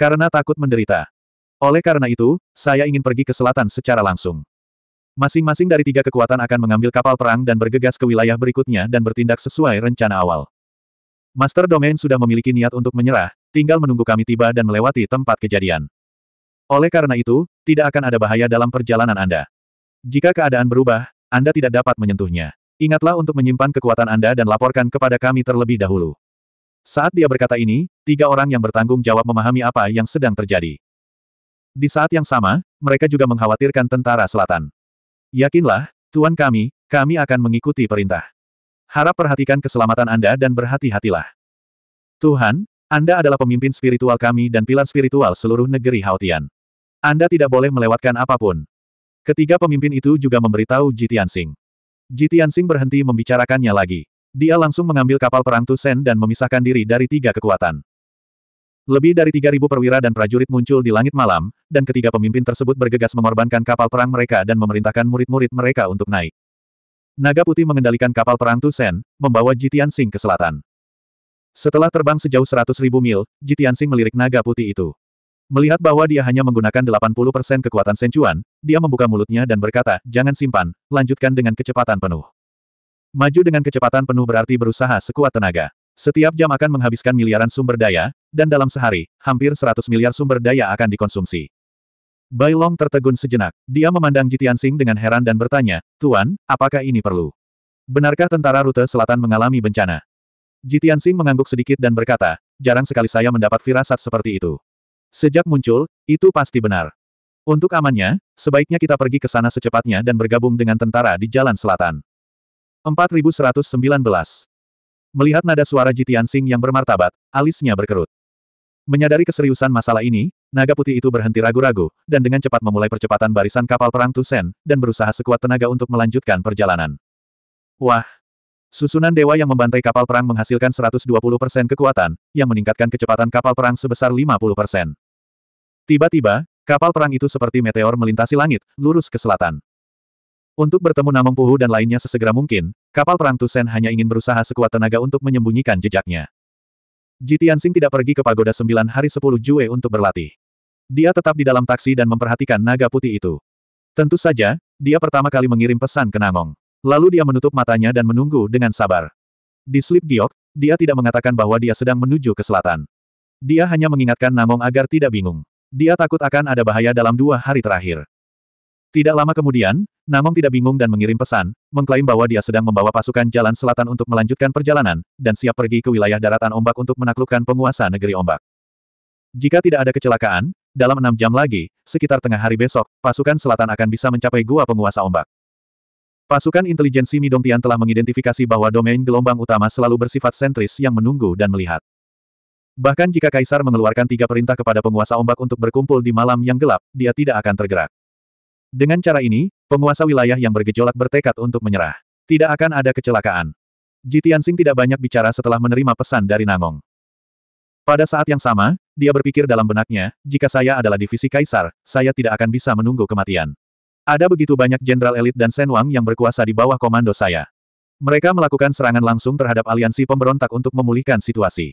Karena takut menderita. Oleh karena itu, saya ingin pergi ke selatan secara langsung. Masing-masing dari tiga kekuatan akan mengambil kapal perang dan bergegas ke wilayah berikutnya dan bertindak sesuai rencana awal. Master Domain sudah memiliki niat untuk menyerah, tinggal menunggu kami tiba dan melewati tempat kejadian. Oleh karena itu, tidak akan ada bahaya dalam perjalanan Anda. Jika keadaan berubah, Anda tidak dapat menyentuhnya. Ingatlah untuk menyimpan kekuatan Anda dan laporkan kepada kami terlebih dahulu. Saat dia berkata ini, tiga orang yang bertanggung jawab memahami apa yang sedang terjadi. Di saat yang sama, mereka juga mengkhawatirkan tentara selatan. Yakinlah, Tuan kami, kami akan mengikuti perintah. Harap perhatikan keselamatan Anda dan berhati-hatilah. Tuhan, Anda adalah pemimpin spiritual kami dan pilar spiritual seluruh negeri Haotian. Anda tidak boleh melewatkan apapun. Ketiga pemimpin itu juga memberitahu Jitian Sing. Jitian Sing berhenti membicarakannya lagi. Dia langsung mengambil kapal perang Tusen dan memisahkan diri dari tiga kekuatan. Lebih dari 3.000 perwira dan prajurit muncul di langit malam, dan ketiga pemimpin tersebut bergegas mengorbankan kapal perang mereka dan memerintahkan murid-murid mereka untuk naik. Naga Putih mengendalikan kapal perang Tusen, membawa Jitian Sing ke selatan. Setelah terbang sejauh 100.000 mil, Jitian Sing melirik Naga Putih itu. Melihat bahwa dia hanya menggunakan 80% kekuatan sencuan, dia membuka mulutnya dan berkata, jangan simpan, lanjutkan dengan kecepatan penuh. Maju dengan kecepatan penuh berarti berusaha sekuat tenaga. Setiap jam akan menghabiskan miliaran sumber daya, dan dalam sehari, hampir 100 miliar sumber daya akan dikonsumsi. Bai Long tertegun sejenak. Dia memandang Jitian Sing dengan heran dan bertanya, Tuan, apakah ini perlu? Benarkah tentara rute selatan mengalami bencana? Jitian Sing mengangguk sedikit dan berkata, jarang sekali saya mendapat firasat seperti itu. Sejak muncul, itu pasti benar. Untuk amannya, sebaiknya kita pergi ke sana secepatnya dan bergabung dengan tentara di jalan selatan. 4119 Melihat nada suara Jitian Sing yang bermartabat, alisnya berkerut. Menyadari keseriusan masalah ini, naga putih itu berhenti ragu-ragu, dan dengan cepat memulai percepatan barisan kapal perang Tusen, dan berusaha sekuat tenaga untuk melanjutkan perjalanan. Wah! Susunan dewa yang membantai kapal perang menghasilkan 120% kekuatan, yang meningkatkan kecepatan kapal perang sebesar 50%. Tiba-tiba, kapal perang itu seperti meteor melintasi langit, lurus ke selatan. Untuk bertemu Namong Puhu dan lainnya sesegera mungkin, kapal perang Tusen hanya ingin berusaha sekuat tenaga untuk menyembunyikan jejaknya. Jitian Sing tidak pergi ke pagoda sembilan hari sepuluh Jue untuk berlatih. Dia tetap di dalam taksi dan memperhatikan naga putih itu. Tentu saja, dia pertama kali mengirim pesan ke Nangong. Lalu dia menutup matanya dan menunggu dengan sabar. Di slip giok, dia tidak mengatakan bahwa dia sedang menuju ke selatan. Dia hanya mengingatkan Nangong agar tidak bingung. Dia takut akan ada bahaya dalam dua hari terakhir. Tidak lama kemudian, Namong tidak bingung dan mengirim pesan, mengklaim bahwa dia sedang membawa pasukan jalan selatan untuk melanjutkan perjalanan, dan siap pergi ke wilayah daratan ombak untuk menaklukkan penguasa negeri ombak. Jika tidak ada kecelakaan, dalam enam jam lagi, sekitar tengah hari besok, pasukan selatan akan bisa mencapai gua penguasa ombak. Pasukan intelijensi Midong Tian telah mengidentifikasi bahwa domain gelombang utama selalu bersifat sentris yang menunggu dan melihat. Bahkan jika Kaisar mengeluarkan tiga perintah kepada penguasa ombak untuk berkumpul di malam yang gelap, dia tidak akan tergerak. Dengan cara ini, penguasa wilayah yang bergejolak bertekad untuk menyerah. Tidak akan ada kecelakaan. Jitiansing tidak banyak bicara setelah menerima pesan dari Nangong. Pada saat yang sama, dia berpikir dalam benaknya, jika saya adalah divisi kaisar, saya tidak akan bisa menunggu kematian. Ada begitu banyak jenderal elit dan Senwang yang berkuasa di bawah komando saya. Mereka melakukan serangan langsung terhadap aliansi pemberontak untuk memulihkan situasi.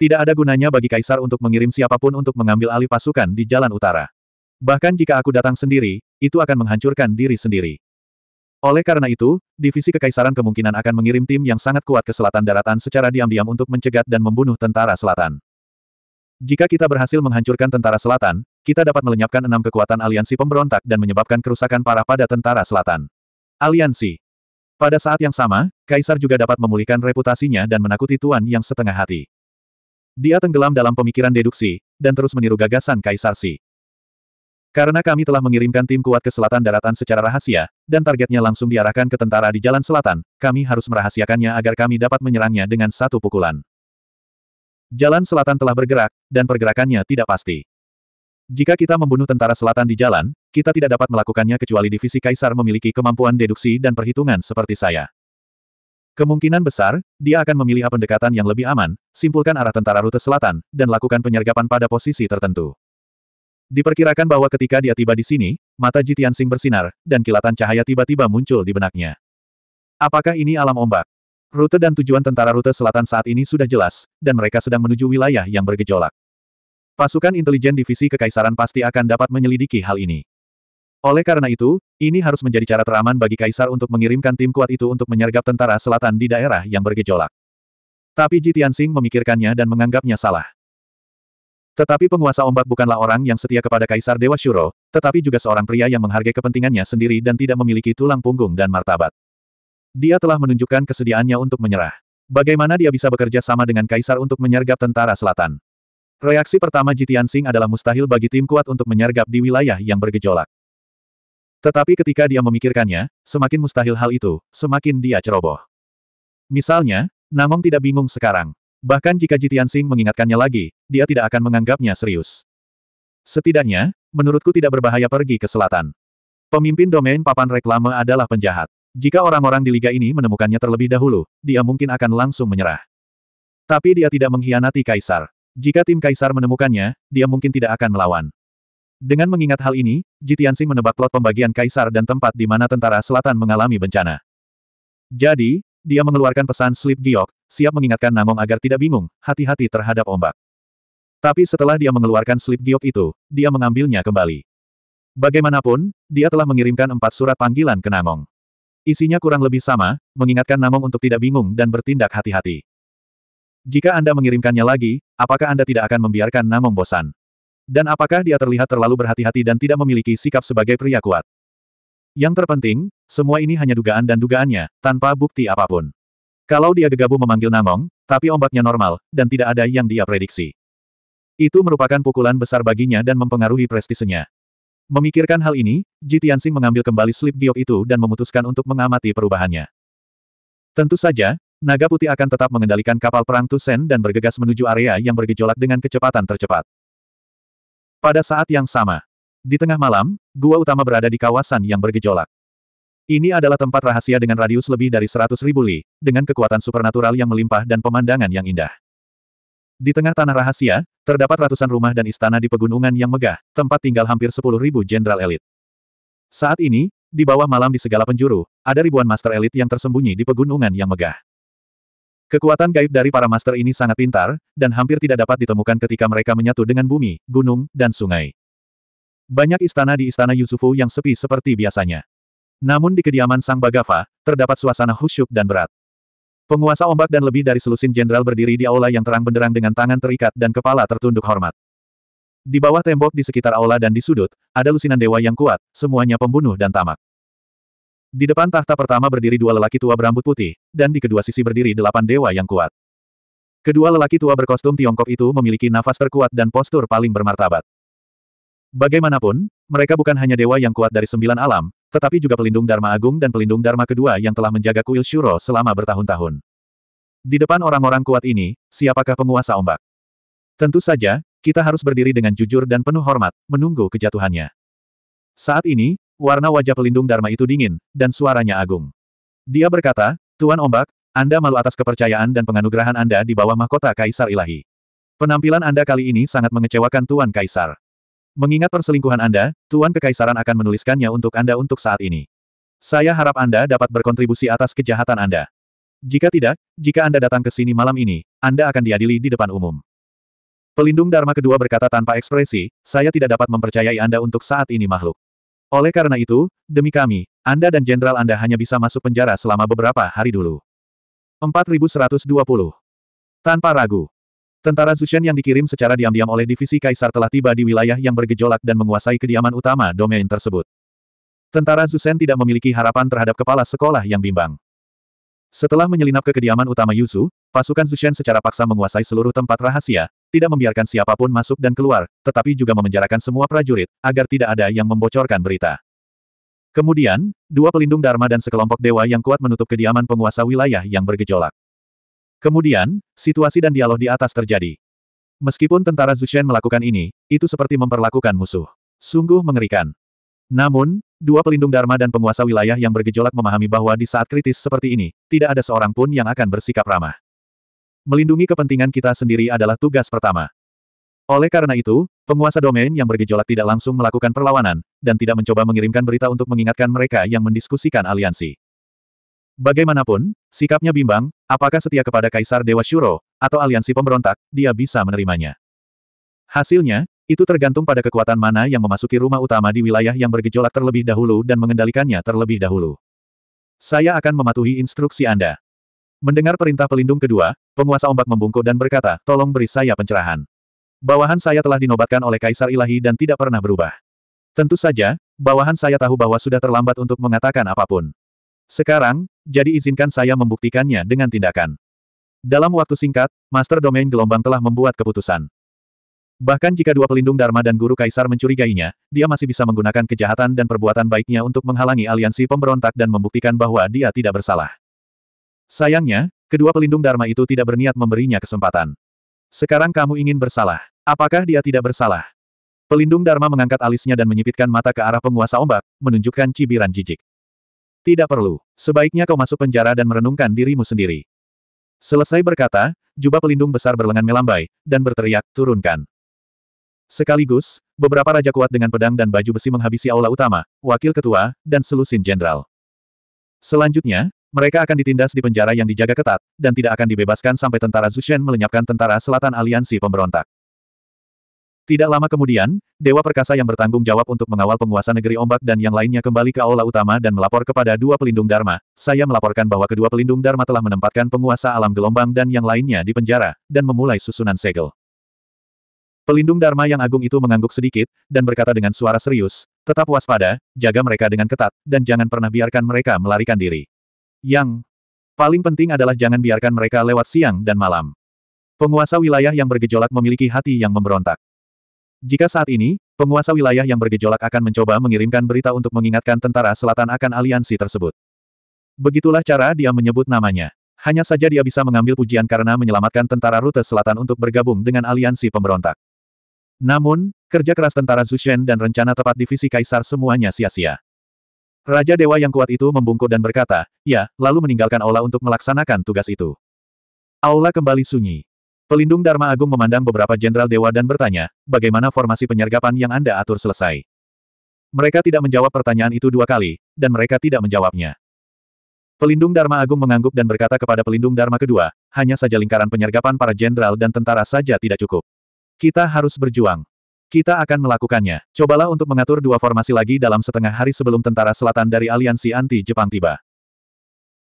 Tidak ada gunanya bagi kaisar untuk mengirim siapapun untuk mengambil alih pasukan di jalan utara. Bahkan jika aku datang sendiri, itu akan menghancurkan diri sendiri. Oleh karena itu, divisi kekaisaran kemungkinan akan mengirim tim yang sangat kuat ke selatan daratan secara diam-diam untuk mencegat dan membunuh tentara selatan. Jika kita berhasil menghancurkan tentara selatan, kita dapat melenyapkan enam kekuatan aliansi pemberontak dan menyebabkan kerusakan parah pada tentara selatan. Aliansi. Pada saat yang sama, Kaisar juga dapat memulihkan reputasinya dan menakuti Tuan yang setengah hati. Dia tenggelam dalam pemikiran deduksi, dan terus meniru gagasan Kaisar Si. Karena kami telah mengirimkan tim kuat ke selatan daratan secara rahasia, dan targetnya langsung diarahkan ke tentara di jalan selatan, kami harus merahasiakannya agar kami dapat menyerangnya dengan satu pukulan. Jalan selatan telah bergerak, dan pergerakannya tidak pasti. Jika kita membunuh tentara selatan di jalan, kita tidak dapat melakukannya kecuali divisi kaisar memiliki kemampuan deduksi dan perhitungan seperti saya. Kemungkinan besar, dia akan memilih pendekatan yang lebih aman, simpulkan arah tentara rute selatan, dan lakukan penyergapan pada posisi tertentu. Diperkirakan bahwa ketika dia tiba di sini, mata Jitiansing bersinar, dan kilatan cahaya tiba-tiba muncul di benaknya. Apakah ini alam ombak? Rute dan tujuan tentara rute selatan saat ini sudah jelas, dan mereka sedang menuju wilayah yang bergejolak. Pasukan intelijen divisi kekaisaran pasti akan dapat menyelidiki hal ini. Oleh karena itu, ini harus menjadi cara teraman bagi kaisar untuk mengirimkan tim kuat itu untuk menyergap tentara selatan di daerah yang bergejolak. Tapi Jitiansing memikirkannya dan menganggapnya salah. Tetapi penguasa ombak bukanlah orang yang setia kepada Kaisar Dewa Shuro, tetapi juga seorang pria yang menghargai kepentingannya sendiri dan tidak memiliki tulang punggung dan martabat. Dia telah menunjukkan kesediaannya untuk menyerah. Bagaimana dia bisa bekerja sama dengan Kaisar untuk menyergap tentara selatan? Reaksi pertama Jitian Sing adalah mustahil bagi tim kuat untuk menyergap di wilayah yang bergejolak. Tetapi ketika dia memikirkannya, semakin mustahil hal itu, semakin dia ceroboh. Misalnya, Namong tidak bingung sekarang. Bahkan jika Jitian Sing mengingatkannya lagi, dia tidak akan menganggapnya serius. Setidaknya, menurutku tidak berbahaya pergi ke selatan. Pemimpin domain papan reklame adalah penjahat. Jika orang-orang di liga ini menemukannya terlebih dahulu, dia mungkin akan langsung menyerah. Tapi dia tidak mengkhianati Kaisar. Jika tim Kaisar menemukannya, dia mungkin tidak akan melawan. Dengan mengingat hal ini, Jitian Jitiansing menebak plot pembagian Kaisar dan tempat di mana tentara selatan mengalami bencana. Jadi, dia mengeluarkan pesan Slip Giok, siap mengingatkan Namong agar tidak bingung, hati-hati terhadap ombak. Tapi setelah dia mengeluarkan slip giok itu, dia mengambilnya kembali. Bagaimanapun, dia telah mengirimkan empat surat panggilan ke Namong. Isinya kurang lebih sama, mengingatkan Namong untuk tidak bingung dan bertindak hati-hati. Jika Anda mengirimkannya lagi, apakah Anda tidak akan membiarkan Namong bosan? Dan apakah dia terlihat terlalu berhati-hati dan tidak memiliki sikap sebagai pria kuat? Yang terpenting, semua ini hanya dugaan dan dugaannya, tanpa bukti apapun. Kalau dia gegabah memanggil Nangong, tapi ombaknya normal, dan tidak ada yang dia prediksi. Itu merupakan pukulan besar baginya dan mempengaruhi prestisenya. Memikirkan hal ini, Ji mengambil kembali slip giok itu dan memutuskan untuk mengamati perubahannya. Tentu saja, naga putih akan tetap mengendalikan kapal perang Tusen dan bergegas menuju area yang bergejolak dengan kecepatan tercepat. Pada saat yang sama, di tengah malam, gua utama berada di kawasan yang bergejolak. Ini adalah tempat rahasia dengan radius lebih dari 100 ribu li, dengan kekuatan supernatural yang melimpah dan pemandangan yang indah. Di tengah tanah rahasia, terdapat ratusan rumah dan istana di pegunungan yang megah, tempat tinggal hampir sepuluh ribu jenderal elit. Saat ini, di bawah malam di segala penjuru, ada ribuan master elit yang tersembunyi di pegunungan yang megah. Kekuatan gaib dari para master ini sangat pintar, dan hampir tidak dapat ditemukan ketika mereka menyatu dengan bumi, gunung, dan sungai. Banyak istana di istana Yusufu yang sepi seperti biasanya. Namun di kediaman Sang Bagava, terdapat suasana khusyuk dan berat. Penguasa ombak dan lebih dari selusin jenderal berdiri di aula yang terang benderang dengan tangan terikat dan kepala tertunduk hormat. Di bawah tembok di sekitar aula dan di sudut, ada lusinan dewa yang kuat, semuanya pembunuh dan tamak. Di depan tahta pertama berdiri dua lelaki tua berambut putih, dan di kedua sisi berdiri delapan dewa yang kuat. Kedua lelaki tua berkostum Tiongkok itu memiliki nafas terkuat dan postur paling bermartabat. Bagaimanapun, mereka bukan hanya dewa yang kuat dari sembilan alam, tetapi juga pelindung Dharma Agung dan pelindung Dharma kedua yang telah menjaga kuil Shuro selama bertahun-tahun. Di depan orang-orang kuat ini, siapakah penguasa ombak? Tentu saja, kita harus berdiri dengan jujur dan penuh hormat, menunggu kejatuhannya. Saat ini, warna wajah pelindung Dharma itu dingin, dan suaranya agung. Dia berkata, Tuan Ombak, Anda malu atas kepercayaan dan penganugerahan Anda di bawah mahkota Kaisar Ilahi. Penampilan Anda kali ini sangat mengecewakan Tuan Kaisar. Mengingat perselingkuhan Anda, Tuan Kekaisaran akan menuliskannya untuk Anda untuk saat ini. Saya harap Anda dapat berkontribusi atas kejahatan Anda. Jika tidak, jika Anda datang ke sini malam ini, Anda akan diadili di depan umum. Pelindung Dharma kedua berkata tanpa ekspresi, saya tidak dapat mempercayai Anda untuk saat ini makhluk. Oleh karena itu, demi kami, Anda dan Jenderal Anda hanya bisa masuk penjara selama beberapa hari dulu. 4120. Tanpa ragu. Tentara Zushen yang dikirim secara diam-diam oleh divisi kaisar telah tiba di wilayah yang bergejolak dan menguasai kediaman utama domain tersebut. Tentara Zushen tidak memiliki harapan terhadap kepala sekolah yang bimbang. Setelah menyelinap ke kediaman utama Yuzu, pasukan Zushen secara paksa menguasai seluruh tempat rahasia, tidak membiarkan siapapun masuk dan keluar, tetapi juga memenjarakan semua prajurit, agar tidak ada yang membocorkan berita. Kemudian, dua pelindung Dharma dan sekelompok dewa yang kuat menutup kediaman penguasa wilayah yang bergejolak. Kemudian, situasi dan dialog di atas terjadi. Meskipun tentara Zushen melakukan ini, itu seperti memperlakukan musuh. Sungguh mengerikan. Namun, dua pelindung Dharma dan penguasa wilayah yang bergejolak memahami bahwa di saat kritis seperti ini, tidak ada seorang pun yang akan bersikap ramah. Melindungi kepentingan kita sendiri adalah tugas pertama. Oleh karena itu, penguasa domain yang bergejolak tidak langsung melakukan perlawanan, dan tidak mencoba mengirimkan berita untuk mengingatkan mereka yang mendiskusikan aliansi. Bagaimanapun, sikapnya bimbang, apakah setia kepada Kaisar Dewa Shuro, atau aliansi pemberontak, dia bisa menerimanya. Hasilnya, itu tergantung pada kekuatan mana yang memasuki rumah utama di wilayah yang bergejolak terlebih dahulu dan mengendalikannya terlebih dahulu. Saya akan mematuhi instruksi Anda. Mendengar perintah pelindung kedua, penguasa ombak membungkuk dan berkata, tolong beri saya pencerahan. Bawahan saya telah dinobatkan oleh Kaisar Ilahi dan tidak pernah berubah. Tentu saja, bawahan saya tahu bahwa sudah terlambat untuk mengatakan apapun. Sekarang, jadi izinkan saya membuktikannya dengan tindakan. Dalam waktu singkat, Master Domain Gelombang telah membuat keputusan. Bahkan jika dua pelindung Dharma dan Guru Kaisar mencurigainya, dia masih bisa menggunakan kejahatan dan perbuatan baiknya untuk menghalangi aliansi pemberontak dan membuktikan bahwa dia tidak bersalah. Sayangnya, kedua pelindung Dharma itu tidak berniat memberinya kesempatan. Sekarang kamu ingin bersalah. Apakah dia tidak bersalah? Pelindung Dharma mengangkat alisnya dan menyipitkan mata ke arah penguasa ombak, menunjukkan cibiran jijik. Tidak perlu. Sebaiknya kau masuk penjara dan merenungkan dirimu sendiri. Selesai berkata, jubah pelindung besar berlengan melambai, dan berteriak, turunkan. Sekaligus, beberapa raja kuat dengan pedang dan baju besi menghabisi aula utama, wakil ketua, dan selusin jenderal. Selanjutnya, mereka akan ditindas di penjara yang dijaga ketat, dan tidak akan dibebaskan sampai tentara Zushen melenyapkan tentara selatan aliansi pemberontak. Tidak lama kemudian, Dewa Perkasa yang bertanggung jawab untuk mengawal penguasa negeri ombak dan yang lainnya kembali ke aula utama dan melapor kepada dua pelindung Dharma. Saya melaporkan bahwa kedua pelindung Dharma telah menempatkan penguasa alam gelombang dan yang lainnya di penjara, dan memulai susunan segel. Pelindung Dharma yang agung itu mengangguk sedikit, dan berkata dengan suara serius, tetap waspada, jaga mereka dengan ketat, dan jangan pernah biarkan mereka melarikan diri. Yang paling penting adalah jangan biarkan mereka lewat siang dan malam. Penguasa wilayah yang bergejolak memiliki hati yang memberontak. Jika saat ini, penguasa wilayah yang bergejolak akan mencoba mengirimkan berita untuk mengingatkan tentara selatan akan aliansi tersebut. Begitulah cara dia menyebut namanya. Hanya saja dia bisa mengambil pujian karena menyelamatkan tentara rute selatan untuk bergabung dengan aliansi pemberontak. Namun, kerja keras tentara Zushen dan rencana tepat divisi kaisar semuanya sia-sia. Raja Dewa yang kuat itu membungkuk dan berkata, ya, lalu meninggalkan Aula untuk melaksanakan tugas itu. Aula kembali sunyi. Pelindung Dharma Agung memandang beberapa jenderal dewa dan bertanya, bagaimana formasi penyergapan yang Anda atur selesai? Mereka tidak menjawab pertanyaan itu dua kali, dan mereka tidak menjawabnya. Pelindung Dharma Agung mengangguk dan berkata kepada Pelindung Dharma kedua, hanya saja lingkaran penyergapan para jenderal dan tentara saja tidak cukup. Kita harus berjuang. Kita akan melakukannya. Cobalah untuk mengatur dua formasi lagi dalam setengah hari sebelum tentara selatan dari aliansi anti-Jepang tiba.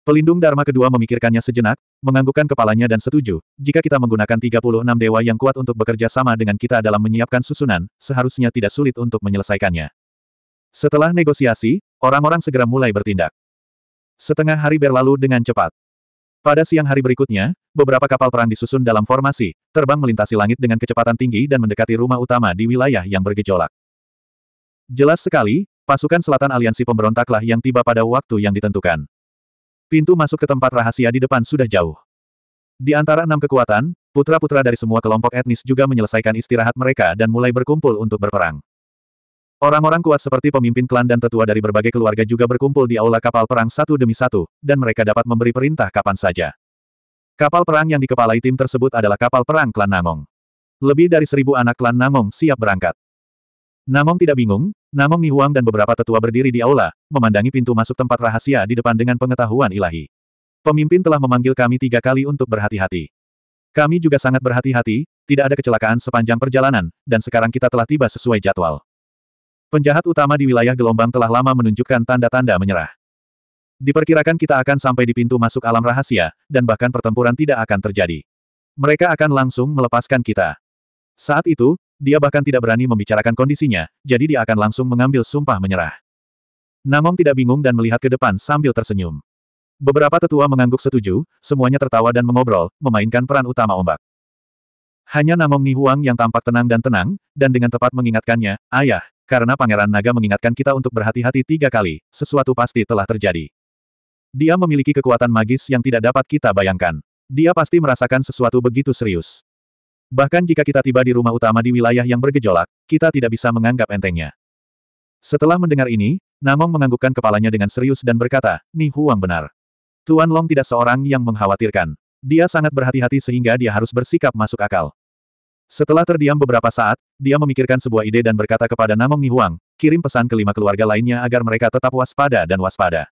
Pelindung Dharma kedua memikirkannya sejenak, menganggukkan kepalanya dan setuju, jika kita menggunakan 36 dewa yang kuat untuk bekerja sama dengan kita dalam menyiapkan susunan, seharusnya tidak sulit untuk menyelesaikannya. Setelah negosiasi, orang-orang segera mulai bertindak. Setengah hari berlalu dengan cepat. Pada siang hari berikutnya, beberapa kapal perang disusun dalam formasi, terbang melintasi langit dengan kecepatan tinggi dan mendekati rumah utama di wilayah yang bergejolak. Jelas sekali, pasukan selatan aliansi pemberontaklah yang tiba pada waktu yang ditentukan. Pintu masuk ke tempat rahasia di depan sudah jauh. Di antara enam kekuatan, putra-putra dari semua kelompok etnis juga menyelesaikan istirahat mereka dan mulai berkumpul untuk berperang. Orang-orang kuat seperti pemimpin klan dan tetua dari berbagai keluarga juga berkumpul di aula kapal perang satu demi satu, dan mereka dapat memberi perintah kapan saja. Kapal perang yang dikepalai tim tersebut adalah kapal perang klan Nangong. Lebih dari seribu anak klan Nangong siap berangkat. Namong tidak bingung, Namong Mi Huang dan beberapa tetua berdiri di aula, memandangi pintu masuk tempat rahasia di depan dengan pengetahuan ilahi. Pemimpin telah memanggil kami tiga kali untuk berhati-hati. Kami juga sangat berhati-hati, tidak ada kecelakaan sepanjang perjalanan, dan sekarang kita telah tiba sesuai jadwal. Penjahat utama di wilayah gelombang telah lama menunjukkan tanda-tanda menyerah. Diperkirakan kita akan sampai di pintu masuk alam rahasia, dan bahkan pertempuran tidak akan terjadi. Mereka akan langsung melepaskan kita. Saat itu, dia bahkan tidak berani membicarakan kondisinya, jadi dia akan langsung mengambil sumpah menyerah. Namong tidak bingung dan melihat ke depan sambil tersenyum. Beberapa tetua mengangguk setuju, semuanya tertawa dan mengobrol, memainkan peran utama ombak. Hanya Namong Huang yang tampak tenang dan tenang, dan dengan tepat mengingatkannya, ayah, karena Pangeran Naga mengingatkan kita untuk berhati-hati tiga kali, sesuatu pasti telah terjadi. Dia memiliki kekuatan magis yang tidak dapat kita bayangkan. Dia pasti merasakan sesuatu begitu serius. Bahkan jika kita tiba di rumah utama di wilayah yang bergejolak, kita tidak bisa menganggap entengnya. Setelah mendengar ini, Namong menganggukkan kepalanya dengan serius dan berkata, Ni Huang benar. Tuan Long tidak seorang yang mengkhawatirkan. Dia sangat berhati-hati sehingga dia harus bersikap masuk akal. Setelah terdiam beberapa saat, dia memikirkan sebuah ide dan berkata kepada Namong Ni Huang, kirim pesan ke lima keluarga lainnya agar mereka tetap waspada dan waspada.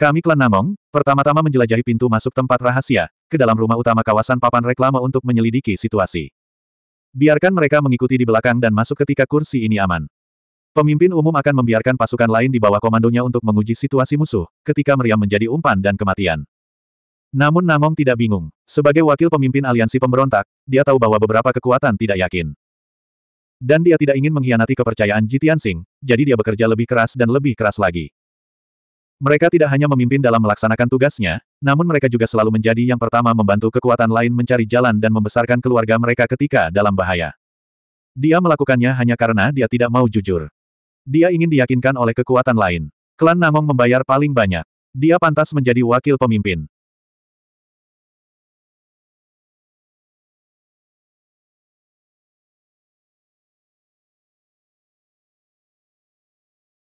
Kami klan Namong, pertama-tama menjelajahi pintu masuk tempat rahasia, ke dalam rumah utama kawasan papan reklama untuk menyelidiki situasi. Biarkan mereka mengikuti di belakang dan masuk ketika kursi ini aman. Pemimpin umum akan membiarkan pasukan lain di bawah komandonya untuk menguji situasi musuh, ketika meriam menjadi umpan dan kematian. Namun Nangong tidak bingung. Sebagai wakil pemimpin aliansi pemberontak, dia tahu bahwa beberapa kekuatan tidak yakin. Dan dia tidak ingin mengkhianati kepercayaan Jitian Singh. jadi dia bekerja lebih keras dan lebih keras lagi. Mereka tidak hanya memimpin dalam melaksanakan tugasnya, namun mereka juga selalu menjadi yang pertama membantu kekuatan lain mencari jalan dan membesarkan keluarga mereka ketika dalam bahaya. Dia melakukannya hanya karena dia tidak mau jujur. Dia ingin diyakinkan oleh kekuatan lain. Klan Namong membayar paling banyak. Dia pantas menjadi wakil pemimpin.